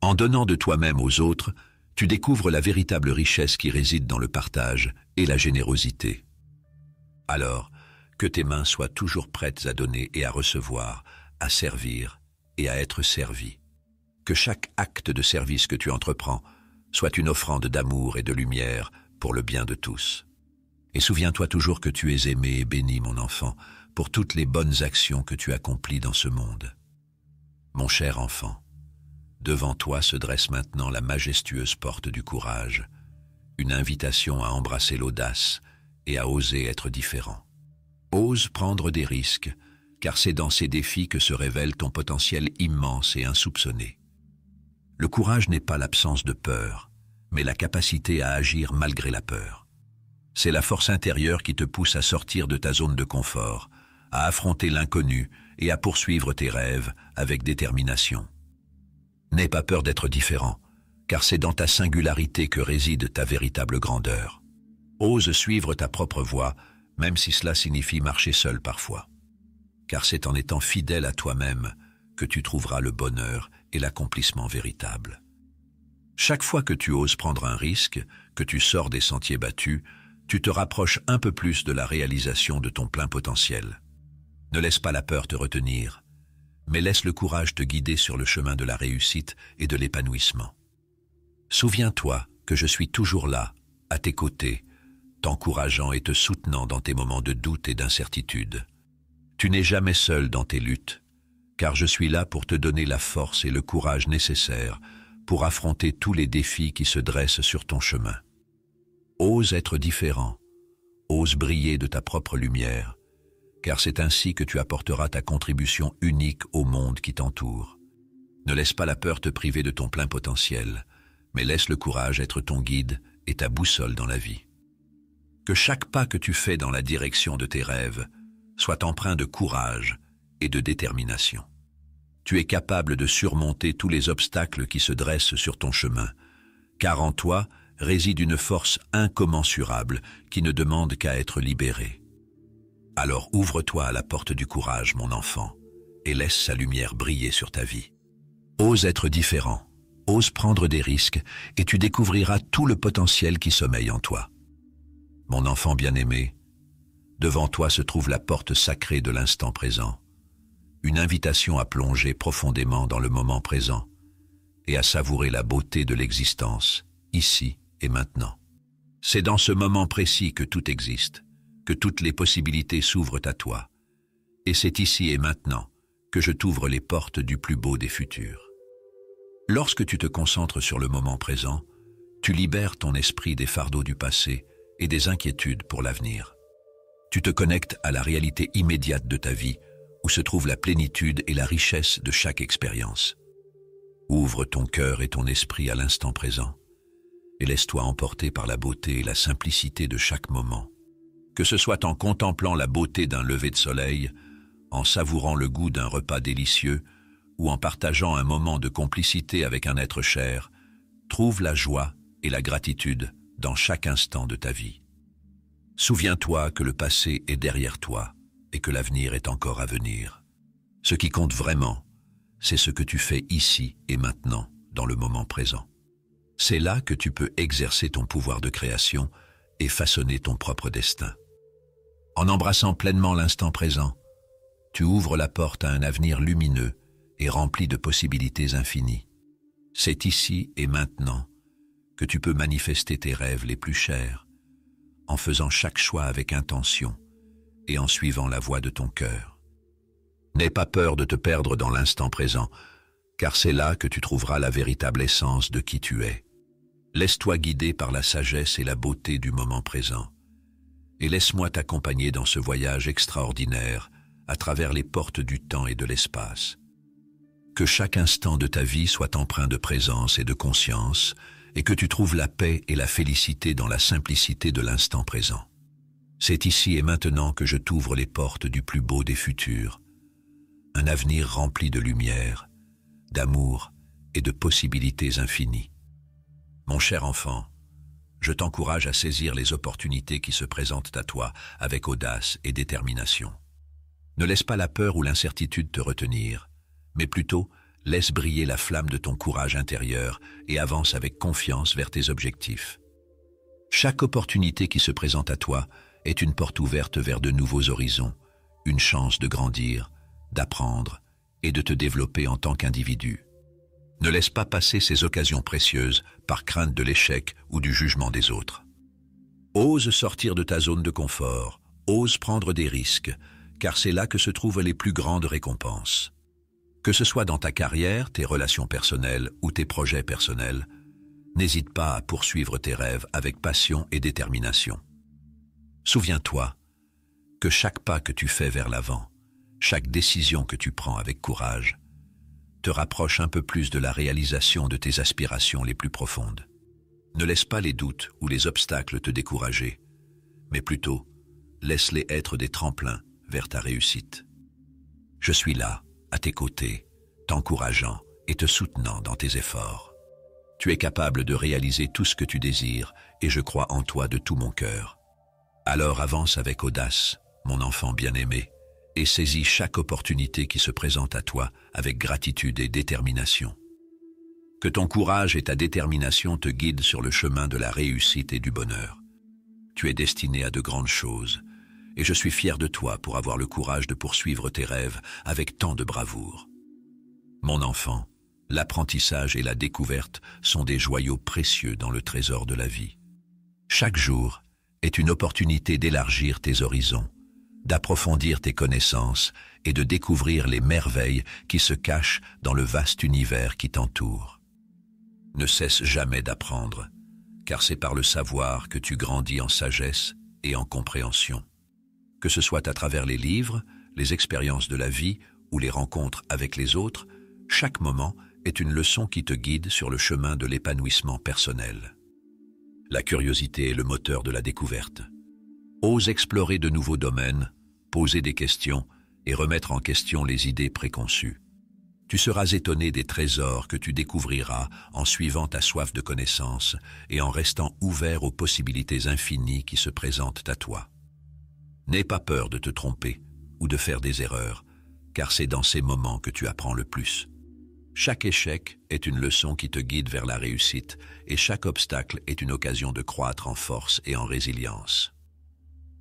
En donnant de toi-même aux autres, tu découvres la véritable richesse qui réside dans le partage et la générosité. Alors, que tes mains soient toujours prêtes à donner et à recevoir, à servir et à être servies que chaque acte de service que tu entreprends soit une offrande d'amour et de lumière pour le bien de tous. Et souviens-toi toujours que tu es aimé et béni, mon enfant, pour toutes les bonnes actions que tu accomplis dans ce monde. Mon cher enfant, devant toi se dresse maintenant la majestueuse porte du courage, une invitation à embrasser l'audace et à oser être différent. Ose prendre des risques, car c'est dans ces défis que se révèle ton potentiel immense et insoupçonné. Le courage n'est pas l'absence de peur, mais la capacité à agir malgré la peur. C'est la force intérieure qui te pousse à sortir de ta zone de confort, à affronter l'inconnu et à poursuivre tes rêves avec détermination. N'aie pas peur d'être différent, car c'est dans ta singularité que réside ta véritable grandeur. Ose suivre ta propre voie, même si cela signifie marcher seul parfois. Car c'est en étant fidèle à toi-même que tu trouveras le bonheur l'accomplissement véritable. Chaque fois que tu oses prendre un risque, que tu sors des sentiers battus, tu te rapproches un peu plus de la réalisation de ton plein potentiel. Ne laisse pas la peur te retenir, mais laisse le courage te guider sur le chemin de la réussite et de l'épanouissement. Souviens-toi que je suis toujours là, à tes côtés, t'encourageant et te soutenant dans tes moments de doute et d'incertitude. Tu n'es jamais seul dans tes luttes, car je suis là pour te donner la force et le courage nécessaires pour affronter tous les défis qui se dressent sur ton chemin. Ose être différent, ose briller de ta propre lumière, car c'est ainsi que tu apporteras ta contribution unique au monde qui t'entoure. Ne laisse pas la peur te priver de ton plein potentiel, mais laisse le courage être ton guide et ta boussole dans la vie. Que chaque pas que tu fais dans la direction de tes rêves soit empreint de courage, et de détermination. Tu es capable de surmonter tous les obstacles qui se dressent sur ton chemin, car en toi réside une force incommensurable qui ne demande qu'à être libérée. Alors ouvre-toi à la porte du courage, mon enfant, et laisse sa lumière briller sur ta vie. Ose être différent, ose prendre des risques, et tu découvriras tout le potentiel qui sommeille en toi. Mon enfant bien-aimé, devant toi se trouve la porte sacrée de l'instant présent une invitation à plonger profondément dans le moment présent et à savourer la beauté de l'existence, ici et maintenant. C'est dans ce moment précis que tout existe, que toutes les possibilités s'ouvrent à toi, et c'est ici et maintenant que je t'ouvre les portes du plus beau des futurs. Lorsque tu te concentres sur le moment présent, tu libères ton esprit des fardeaux du passé et des inquiétudes pour l'avenir. Tu te connectes à la réalité immédiate de ta vie où se trouve la plénitude et la richesse de chaque expérience. Ouvre ton cœur et ton esprit à l'instant présent, et laisse-toi emporter par la beauté et la simplicité de chaque moment, que ce soit en contemplant la beauté d'un lever de soleil, en savourant le goût d'un repas délicieux, ou en partageant un moment de complicité avec un être cher, trouve la joie et la gratitude dans chaque instant de ta vie. Souviens-toi que le passé est derrière toi, que l'avenir est encore à venir. Ce qui compte vraiment, c'est ce que tu fais ici et maintenant, dans le moment présent. C'est là que tu peux exercer ton pouvoir de création et façonner ton propre destin. En embrassant pleinement l'instant présent, tu ouvres la porte à un avenir lumineux et rempli de possibilités infinies. C'est ici et maintenant que tu peux manifester tes rêves les plus chers, en faisant chaque choix avec intention et en suivant la voie de ton cœur. N'aie pas peur de te perdre dans l'instant présent, car c'est là que tu trouveras la véritable essence de qui tu es. Laisse-toi guider par la sagesse et la beauté du moment présent, et laisse-moi t'accompagner dans ce voyage extraordinaire à travers les portes du temps et de l'espace. Que chaque instant de ta vie soit empreint de présence et de conscience, et que tu trouves la paix et la félicité dans la simplicité de l'instant présent. C'est ici et maintenant que je t'ouvre les portes du plus beau des futurs, un avenir rempli de lumière, d'amour et de possibilités infinies. Mon cher enfant, je t'encourage à saisir les opportunités qui se présentent à toi avec audace et détermination. Ne laisse pas la peur ou l'incertitude te retenir, mais plutôt laisse briller la flamme de ton courage intérieur et avance avec confiance vers tes objectifs. Chaque opportunité qui se présente à toi est une porte ouverte vers de nouveaux horizons, une chance de grandir, d'apprendre et de te développer en tant qu'individu. Ne laisse pas passer ces occasions précieuses par crainte de l'échec ou du jugement des autres. Ose sortir de ta zone de confort, ose prendre des risques, car c'est là que se trouvent les plus grandes récompenses. Que ce soit dans ta carrière, tes relations personnelles ou tes projets personnels, n'hésite pas à poursuivre tes rêves avec passion et détermination. Souviens-toi que chaque pas que tu fais vers l'avant, chaque décision que tu prends avec courage, te rapproche un peu plus de la réalisation de tes aspirations les plus profondes. Ne laisse pas les doutes ou les obstacles te décourager, mais plutôt laisse-les être des tremplins vers ta réussite. Je suis là, à tes côtés, t'encourageant et te soutenant dans tes efforts. Tu es capable de réaliser tout ce que tu désires et je crois en toi de tout mon cœur. Alors avance avec audace, mon enfant bien-aimé, et saisis chaque opportunité qui se présente à toi avec gratitude et détermination. Que ton courage et ta détermination te guident sur le chemin de la réussite et du bonheur. Tu es destiné à de grandes choses, et je suis fier de toi pour avoir le courage de poursuivre tes rêves avec tant de bravoure. Mon enfant, l'apprentissage et la découverte sont des joyaux précieux dans le trésor de la vie. Chaque jour, est une opportunité d'élargir tes horizons, d'approfondir tes connaissances et de découvrir les merveilles qui se cachent dans le vaste univers qui t'entoure. Ne cesse jamais d'apprendre, car c'est par le savoir que tu grandis en sagesse et en compréhension. Que ce soit à travers les livres, les expériences de la vie ou les rencontres avec les autres, chaque moment est une leçon qui te guide sur le chemin de l'épanouissement personnel. La curiosité est le moteur de la découverte. Ose explorer de nouveaux domaines, poser des questions et remettre en question les idées préconçues. Tu seras étonné des trésors que tu découvriras en suivant ta soif de connaissance et en restant ouvert aux possibilités infinies qui se présentent à toi. N'aie pas peur de te tromper ou de faire des erreurs, car c'est dans ces moments que tu apprends le plus. Chaque échec est une leçon qui te guide vers la réussite et chaque obstacle est une occasion de croître en force et en résilience.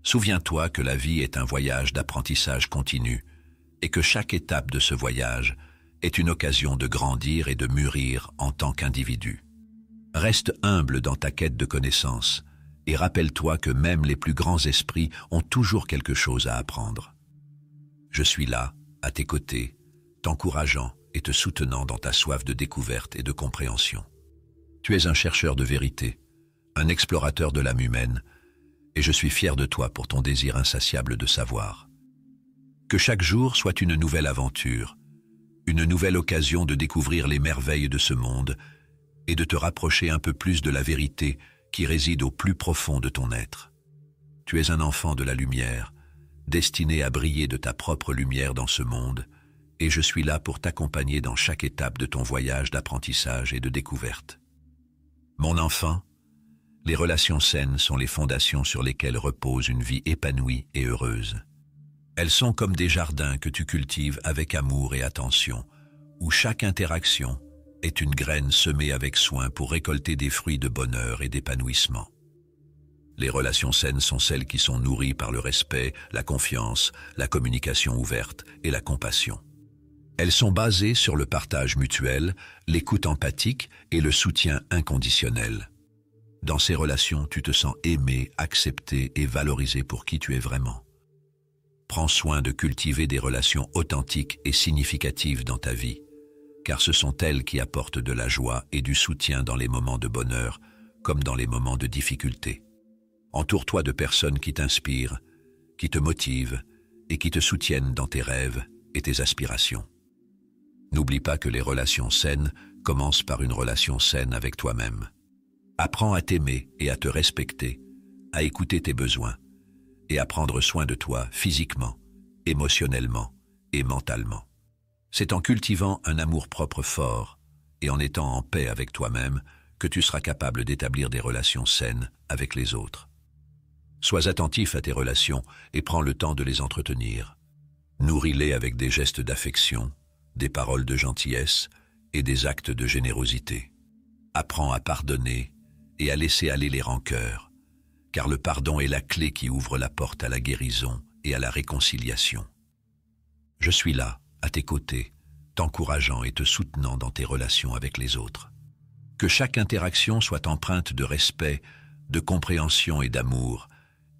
Souviens-toi que la vie est un voyage d'apprentissage continu et que chaque étape de ce voyage est une occasion de grandir et de mûrir en tant qu'individu. Reste humble dans ta quête de connaissances et rappelle-toi que même les plus grands esprits ont toujours quelque chose à apprendre. Je suis là, à tes côtés, t'encourageant et te soutenant dans ta soif de découverte et de compréhension. Tu es un chercheur de vérité, un explorateur de l'âme humaine, et je suis fier de toi pour ton désir insatiable de savoir. Que chaque jour soit une nouvelle aventure, une nouvelle occasion de découvrir les merveilles de ce monde et de te rapprocher un peu plus de la vérité qui réside au plus profond de ton être. Tu es un enfant de la lumière, destiné à briller de ta propre lumière dans ce monde, et je suis là pour t'accompagner dans chaque étape de ton voyage d'apprentissage et de découverte. Mon enfant, les relations saines sont les fondations sur lesquelles repose une vie épanouie et heureuse. Elles sont comme des jardins que tu cultives avec amour et attention, où chaque interaction est une graine semée avec soin pour récolter des fruits de bonheur et d'épanouissement. Les relations saines sont celles qui sont nourries par le respect, la confiance, la communication ouverte et la compassion. Elles sont basées sur le partage mutuel, l'écoute empathique et le soutien inconditionnel. Dans ces relations, tu te sens aimé, accepté et valorisé pour qui tu es vraiment. Prends soin de cultiver des relations authentiques et significatives dans ta vie, car ce sont elles qui apportent de la joie et du soutien dans les moments de bonheur, comme dans les moments de difficulté. Entoure-toi de personnes qui t'inspirent, qui te motivent et qui te soutiennent dans tes rêves et tes aspirations. N'oublie pas que les relations saines commencent par une relation saine avec toi-même. Apprends à t'aimer et à te respecter, à écouter tes besoins, et à prendre soin de toi physiquement, émotionnellement et mentalement. C'est en cultivant un amour-propre fort et en étant en paix avec toi-même que tu seras capable d'établir des relations saines avec les autres. Sois attentif à tes relations et prends le temps de les entretenir. Nourris-les avec des gestes d'affection, des paroles de gentillesse et des actes de générosité. Apprends à pardonner et à laisser aller les rancœurs, car le pardon est la clé qui ouvre la porte à la guérison et à la réconciliation. Je suis là, à tes côtés, t'encourageant et te soutenant dans tes relations avec les autres. Que chaque interaction soit empreinte de respect, de compréhension et d'amour,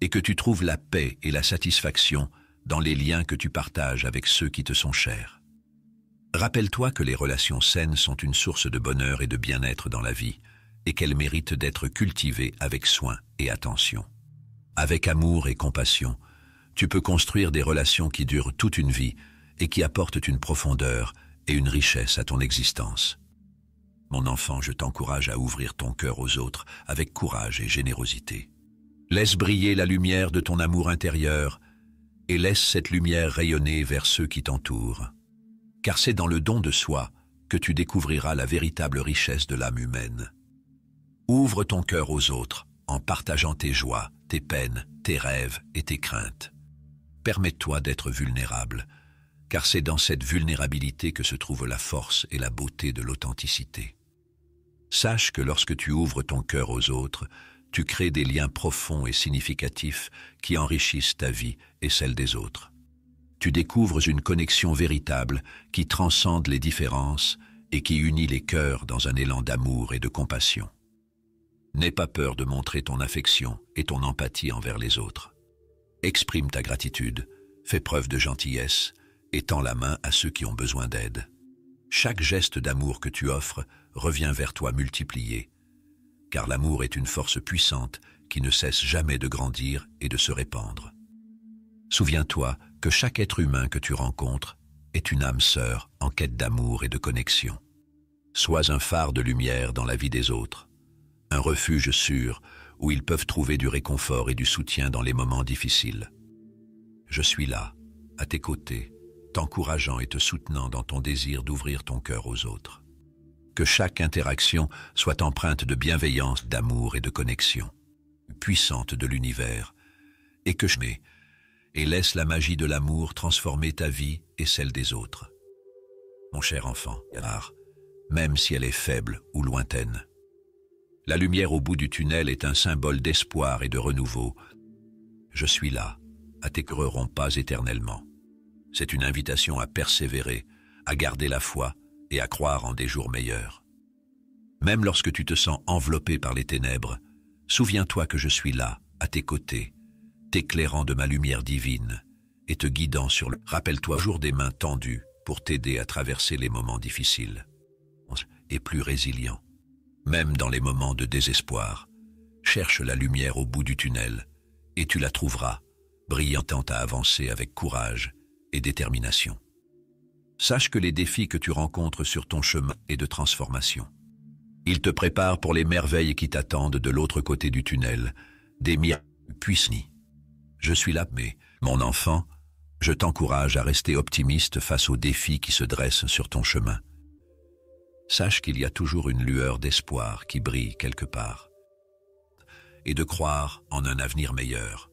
et que tu trouves la paix et la satisfaction dans les liens que tu partages avec ceux qui te sont chers. Rappelle-toi que les relations saines sont une source de bonheur et de bien-être dans la vie, et qu'elles méritent d'être cultivées avec soin et attention. Avec amour et compassion, tu peux construire des relations qui durent toute une vie et qui apportent une profondeur et une richesse à ton existence. Mon enfant, je t'encourage à ouvrir ton cœur aux autres avec courage et générosité. Laisse briller la lumière de ton amour intérieur et laisse cette lumière rayonner vers ceux qui t'entourent car c'est dans le don de soi que tu découvriras la véritable richesse de l'âme humaine. Ouvre ton cœur aux autres en partageant tes joies, tes peines, tes rêves et tes craintes. Permets-toi d'être vulnérable, car c'est dans cette vulnérabilité que se trouve la force et la beauté de l'authenticité. Sache que lorsque tu ouvres ton cœur aux autres, tu crées des liens profonds et significatifs qui enrichissent ta vie et celle des autres tu découvres une connexion véritable qui transcende les différences et qui unit les cœurs dans un élan d'amour et de compassion. N'aie pas peur de montrer ton affection et ton empathie envers les autres. Exprime ta gratitude, fais preuve de gentillesse et tends la main à ceux qui ont besoin d'aide. Chaque geste d'amour que tu offres revient vers toi multiplié, car l'amour est une force puissante qui ne cesse jamais de grandir et de se répandre. Souviens-toi que chaque être humain que tu rencontres est une âme sœur en quête d'amour et de connexion. Sois un phare de lumière dans la vie des autres, un refuge sûr où ils peuvent trouver du réconfort et du soutien dans les moments difficiles. Je suis là, à tes côtés, t'encourageant et te soutenant dans ton désir d'ouvrir ton cœur aux autres. Que chaque interaction soit empreinte de bienveillance, d'amour et de connexion, puissante de l'univers, et que je mets et laisse la magie de l'amour transformer ta vie et celle des autres. Mon cher enfant, même si elle est faible ou lointaine. La lumière au bout du tunnel est un symbole d'espoir et de renouveau. Je suis là, à tes creux pas éternellement. C'est une invitation à persévérer, à garder la foi et à croire en des jours meilleurs. Même lorsque tu te sens enveloppé par les ténèbres, souviens-toi que je suis là, à tes côtés, Éclairant de ma lumière divine et te guidant sur le... Rappelle-toi jour des mains tendues pour t'aider à traverser les moments difficiles et plus résilient. Même dans les moments de désespoir, cherche la lumière au bout du tunnel et tu la trouveras, brillantant à avancer avec courage et détermination. Sache que les défis que tu rencontres sur ton chemin est de transformation. Ils te préparent pour les merveilles qui t'attendent de l'autre côté du tunnel, des miracles puissants. Je suis là, mais, mon enfant, je t'encourage à rester optimiste face aux défis qui se dressent sur ton chemin. Sache qu'il y a toujours une lueur d'espoir qui brille quelque part. Et de croire en un avenir meilleur.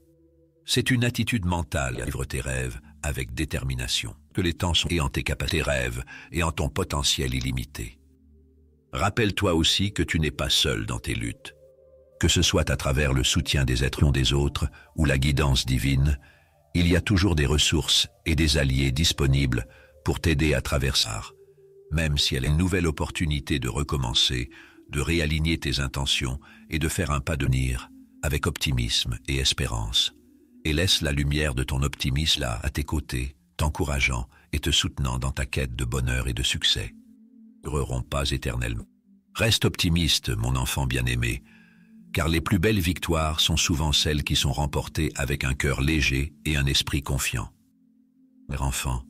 C'est une attitude mentale à vivre tes rêves avec détermination, que les temps sont et en tes capacités rêves et en ton potentiel illimité. Rappelle-toi aussi que tu n'es pas seul dans tes luttes que ce soit à travers le soutien des êtres des autres ou la guidance divine, il y a toujours des ressources et des alliés disponibles pour t'aider à traverser, même si elle est une nouvelle opportunité de recommencer, de réaligner tes intentions et de faire un pas de nir avec optimisme et espérance. Et laisse la lumière de ton optimisme là à tes côtés, t'encourageant et te soutenant dans ta quête de bonheur et de succès. Ne pas éternellement. Reste optimiste, mon enfant bien-aimé, car les plus belles victoires sont souvent celles qui sont remportées avec un cœur léger et un esprit confiant. Mère enfant,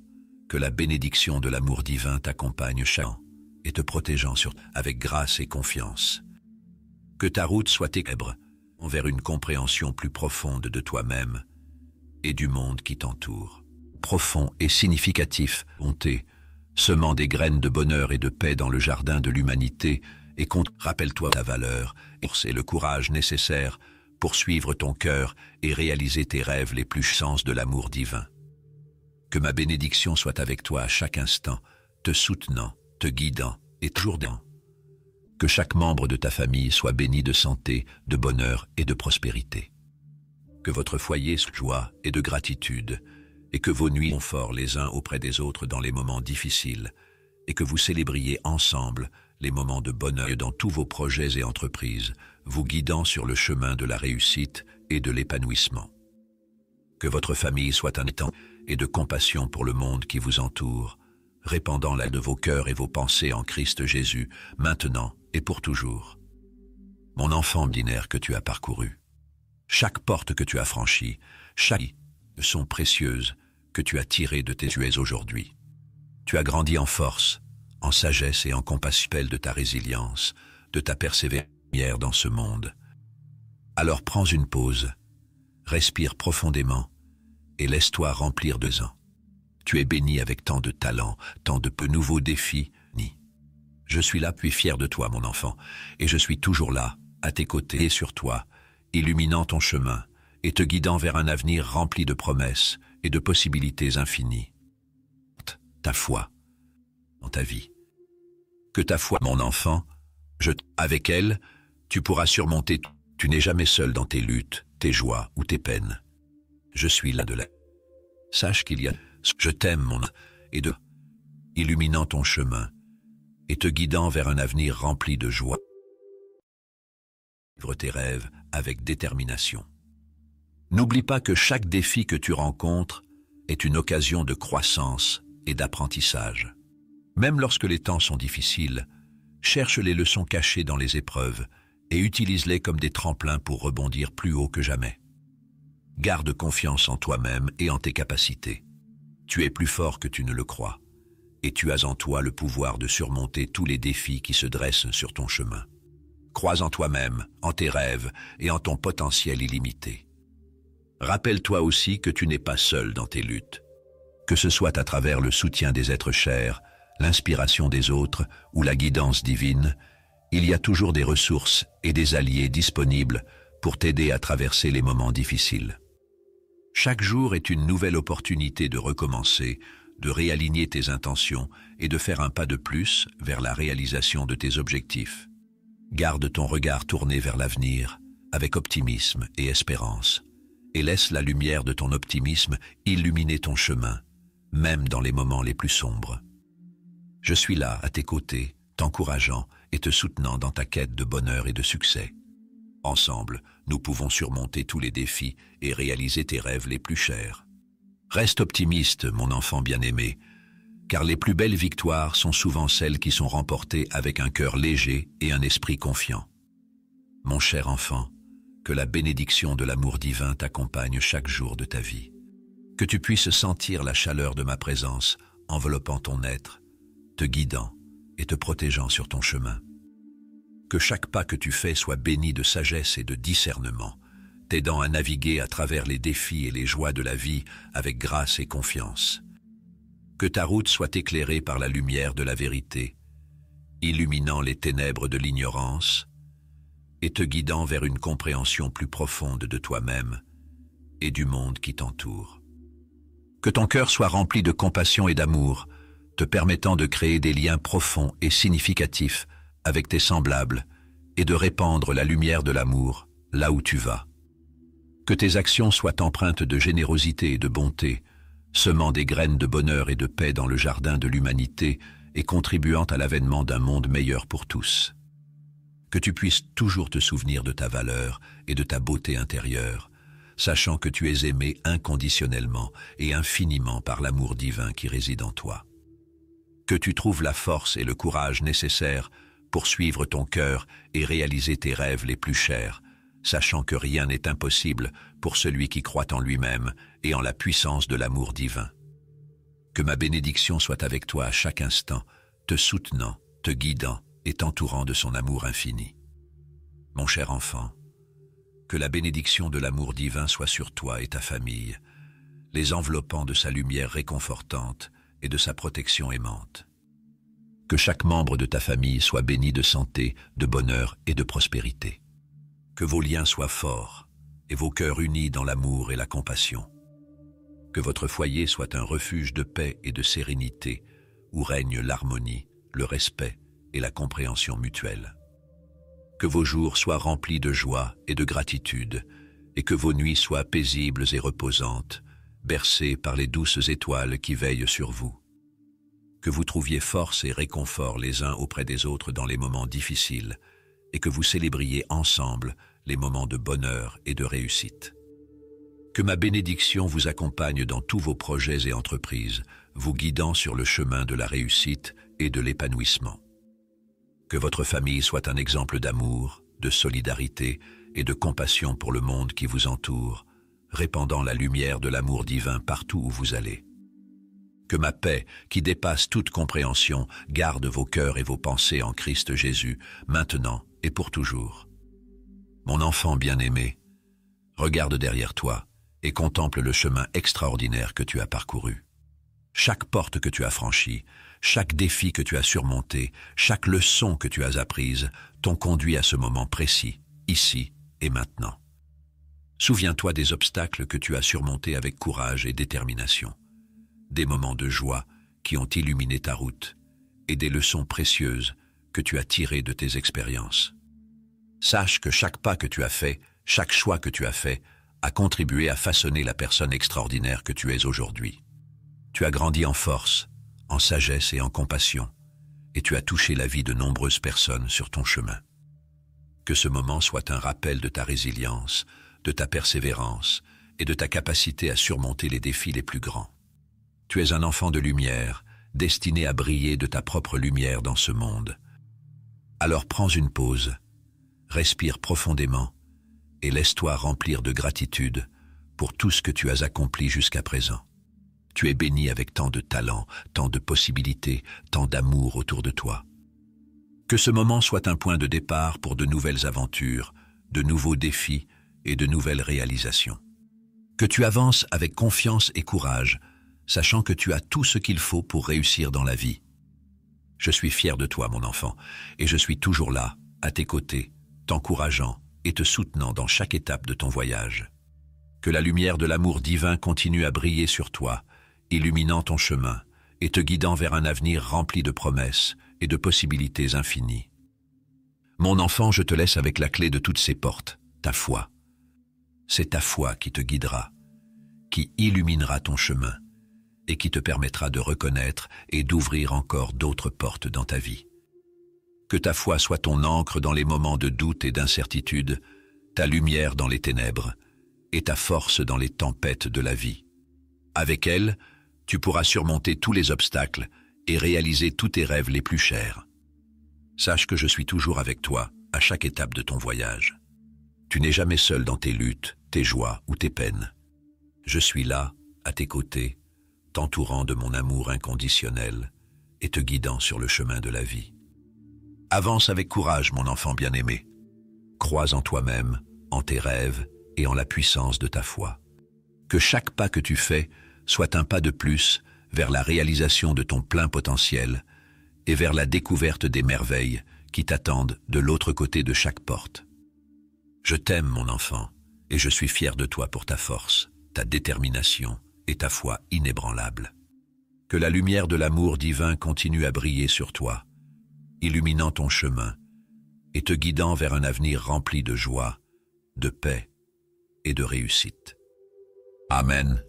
que la bénédiction de l'amour divin t'accompagne chaque et te protégeant sur, avec grâce et confiance. Que ta route soit équilibrée envers une compréhension plus profonde de toi-même et du monde qui t'entoure. Profond et significatif, bonté, semant des graines de bonheur et de paix dans le jardin de l'humanité, et compte. Rappelle-toi ta valeur, force et le courage nécessaire pour suivre ton cœur et réaliser tes rêves les plus sens de l'amour divin. Que ma bénédiction soit avec toi à chaque instant, te soutenant, te guidant et toujours Que chaque membre de ta famille soit béni de santé, de bonheur et de prospérité. Que votre foyer soit de joie et de gratitude, et que vos nuits soient forts les uns auprès des autres dans les moments difficiles, et que vous célébriez ensemble les moments de bonheur dans tous vos projets et entreprises, vous guidant sur le chemin de la réussite et de l'épanouissement. Que votre famille soit un étang et de compassion pour le monde qui vous entoure, répandant l'aide de vos cœurs et vos pensées en Christ Jésus, maintenant et pour toujours. Mon enfant binaire que tu as parcouru, chaque porte que tu as franchie, chaque sont précieuse que tu as tirée de tes yeux aujourd'hui. Tu as grandi en force, en sagesse et en compassion de ta résilience, de ta persévérance dans ce monde. Alors prends une pause, respire profondément et laisse-toi remplir de ans. Tu es béni avec tant de talents, tant de peu nouveaux défis, ni. Je suis là puis fier de toi, mon enfant, et je suis toujours là, à tes côtés et sur toi, illuminant ton chemin et te guidant vers un avenir rempli de promesses et de possibilités infinies. Ta foi dans ta vie que ta foi, mon enfant, je avec elle, tu pourras surmonter. Tu n'es jamais seul dans tes luttes, tes joies ou tes peines. Je suis là de l'aide. Sache qu'il y a. Je t'aime, mon et de illuminant ton chemin et te guidant vers un avenir rempli de joie. Vivre tes rêves avec détermination. N'oublie pas que chaque défi que tu rencontres est une occasion de croissance et d'apprentissage même lorsque les temps sont difficiles, cherche les leçons cachées dans les épreuves et utilise-les comme des tremplins pour rebondir plus haut que jamais. Garde confiance en toi-même et en tes capacités. Tu es plus fort que tu ne le crois, et tu as en toi le pouvoir de surmonter tous les défis qui se dressent sur ton chemin. Crois en toi-même, en tes rêves et en ton potentiel illimité. Rappelle-toi aussi que tu n'es pas seul dans tes luttes, que ce soit à travers le soutien des êtres chers, l'inspiration des autres ou la guidance divine, il y a toujours des ressources et des alliés disponibles pour t'aider à traverser les moments difficiles. Chaque jour est une nouvelle opportunité de recommencer, de réaligner tes intentions et de faire un pas de plus vers la réalisation de tes objectifs. Garde ton regard tourné vers l'avenir avec optimisme et espérance et laisse la lumière de ton optimisme illuminer ton chemin, même dans les moments les plus sombres. Je suis là, à tes côtés, t'encourageant et te soutenant dans ta quête de bonheur et de succès. Ensemble, nous pouvons surmonter tous les défis et réaliser tes rêves les plus chers. Reste optimiste, mon enfant bien-aimé, car les plus belles victoires sont souvent celles qui sont remportées avec un cœur léger et un esprit confiant. Mon cher enfant, que la bénédiction de l'amour divin t'accompagne chaque jour de ta vie. Que tu puisses sentir la chaleur de ma présence enveloppant ton être te guidant et te protégeant sur ton chemin. Que chaque pas que tu fais soit béni de sagesse et de discernement, t'aidant à naviguer à travers les défis et les joies de la vie avec grâce et confiance. Que ta route soit éclairée par la lumière de la vérité, illuminant les ténèbres de l'ignorance, et te guidant vers une compréhension plus profonde de toi-même et du monde qui t'entoure. Que ton cœur soit rempli de compassion et d'amour, te permettant de créer des liens profonds et significatifs avec tes semblables et de répandre la lumière de l'amour là où tu vas. Que tes actions soient empreintes de générosité et de bonté, semant des graines de bonheur et de paix dans le jardin de l'humanité et contribuant à l'avènement d'un monde meilleur pour tous. Que tu puisses toujours te souvenir de ta valeur et de ta beauté intérieure, sachant que tu es aimé inconditionnellement et infiniment par l'amour divin qui réside en toi que tu trouves la force et le courage nécessaires pour suivre ton cœur et réaliser tes rêves les plus chers, sachant que rien n'est impossible pour celui qui croit en lui-même et en la puissance de l'amour divin. Que ma bénédiction soit avec toi à chaque instant, te soutenant, te guidant et t'entourant de son amour infini. Mon cher enfant, que la bénédiction de l'amour divin soit sur toi et ta famille, les enveloppant de sa lumière réconfortante et de sa protection aimante. Que chaque membre de ta famille soit béni de santé, de bonheur et de prospérité. Que vos liens soient forts et vos cœurs unis dans l'amour et la compassion. Que votre foyer soit un refuge de paix et de sérénité, où règne l'harmonie, le respect et la compréhension mutuelle. Que vos jours soient remplis de joie et de gratitude, et que vos nuits soient paisibles et reposantes, bercés par les douces étoiles qui veillent sur vous. Que vous trouviez force et réconfort les uns auprès des autres dans les moments difficiles, et que vous célébriez ensemble les moments de bonheur et de réussite. Que ma bénédiction vous accompagne dans tous vos projets et entreprises, vous guidant sur le chemin de la réussite et de l'épanouissement. Que votre famille soit un exemple d'amour, de solidarité et de compassion pour le monde qui vous entoure, répandant la lumière de l'amour divin partout où vous allez. Que ma paix, qui dépasse toute compréhension, garde vos cœurs et vos pensées en Christ Jésus, maintenant et pour toujours. Mon enfant bien-aimé, regarde derrière toi et contemple le chemin extraordinaire que tu as parcouru. Chaque porte que tu as franchie, chaque défi que tu as surmonté, chaque leçon que tu as apprise t'ont conduit à ce moment précis, ici et maintenant. Souviens-toi des obstacles que tu as surmontés avec courage et détermination, des moments de joie qui ont illuminé ta route et des leçons précieuses que tu as tirées de tes expériences. Sache que chaque pas que tu as fait, chaque choix que tu as fait, a contribué à façonner la personne extraordinaire que tu es aujourd'hui. Tu as grandi en force, en sagesse et en compassion, et tu as touché la vie de nombreuses personnes sur ton chemin. Que ce moment soit un rappel de ta résilience, de ta persévérance et de ta capacité à surmonter les défis les plus grands. Tu es un enfant de lumière, destiné à briller de ta propre lumière dans ce monde. Alors prends une pause, respire profondément et laisse-toi remplir de gratitude pour tout ce que tu as accompli jusqu'à présent. Tu es béni avec tant de talent, tant de possibilités, tant d'amour autour de toi. Que ce moment soit un point de départ pour de nouvelles aventures, de nouveaux défis et de nouvelles réalisations. Que tu avances avec confiance et courage, sachant que tu as tout ce qu'il faut pour réussir dans la vie. Je suis fier de toi, mon enfant, et je suis toujours là, à tes côtés, t'encourageant et te soutenant dans chaque étape de ton voyage. Que la lumière de l'amour divin continue à briller sur toi, illuminant ton chemin et te guidant vers un avenir rempli de promesses et de possibilités infinies. Mon enfant, je te laisse avec la clé de toutes ces portes, ta foi c'est ta foi qui te guidera, qui illuminera ton chemin et qui te permettra de reconnaître et d'ouvrir encore d'autres portes dans ta vie. Que ta foi soit ton ancre dans les moments de doute et d'incertitude, ta lumière dans les ténèbres et ta force dans les tempêtes de la vie. Avec elle, tu pourras surmonter tous les obstacles et réaliser tous tes rêves les plus chers. Sache que je suis toujours avec toi à chaque étape de ton voyage. Tu n'es jamais seul dans tes luttes, tes joies ou tes peines. Je suis là, à tes côtés, t'entourant de mon amour inconditionnel et te guidant sur le chemin de la vie. Avance avec courage, mon enfant bien-aimé. Crois en toi-même, en tes rêves et en la puissance de ta foi. Que chaque pas que tu fais soit un pas de plus vers la réalisation de ton plein potentiel et vers la découverte des merveilles qui t'attendent de l'autre côté de chaque porte. Je t'aime, mon enfant, et je suis fier de toi pour ta force, ta détermination et ta foi inébranlable. Que la lumière de l'amour divin continue à briller sur toi, illuminant ton chemin et te guidant vers un avenir rempli de joie, de paix et de réussite. Amen.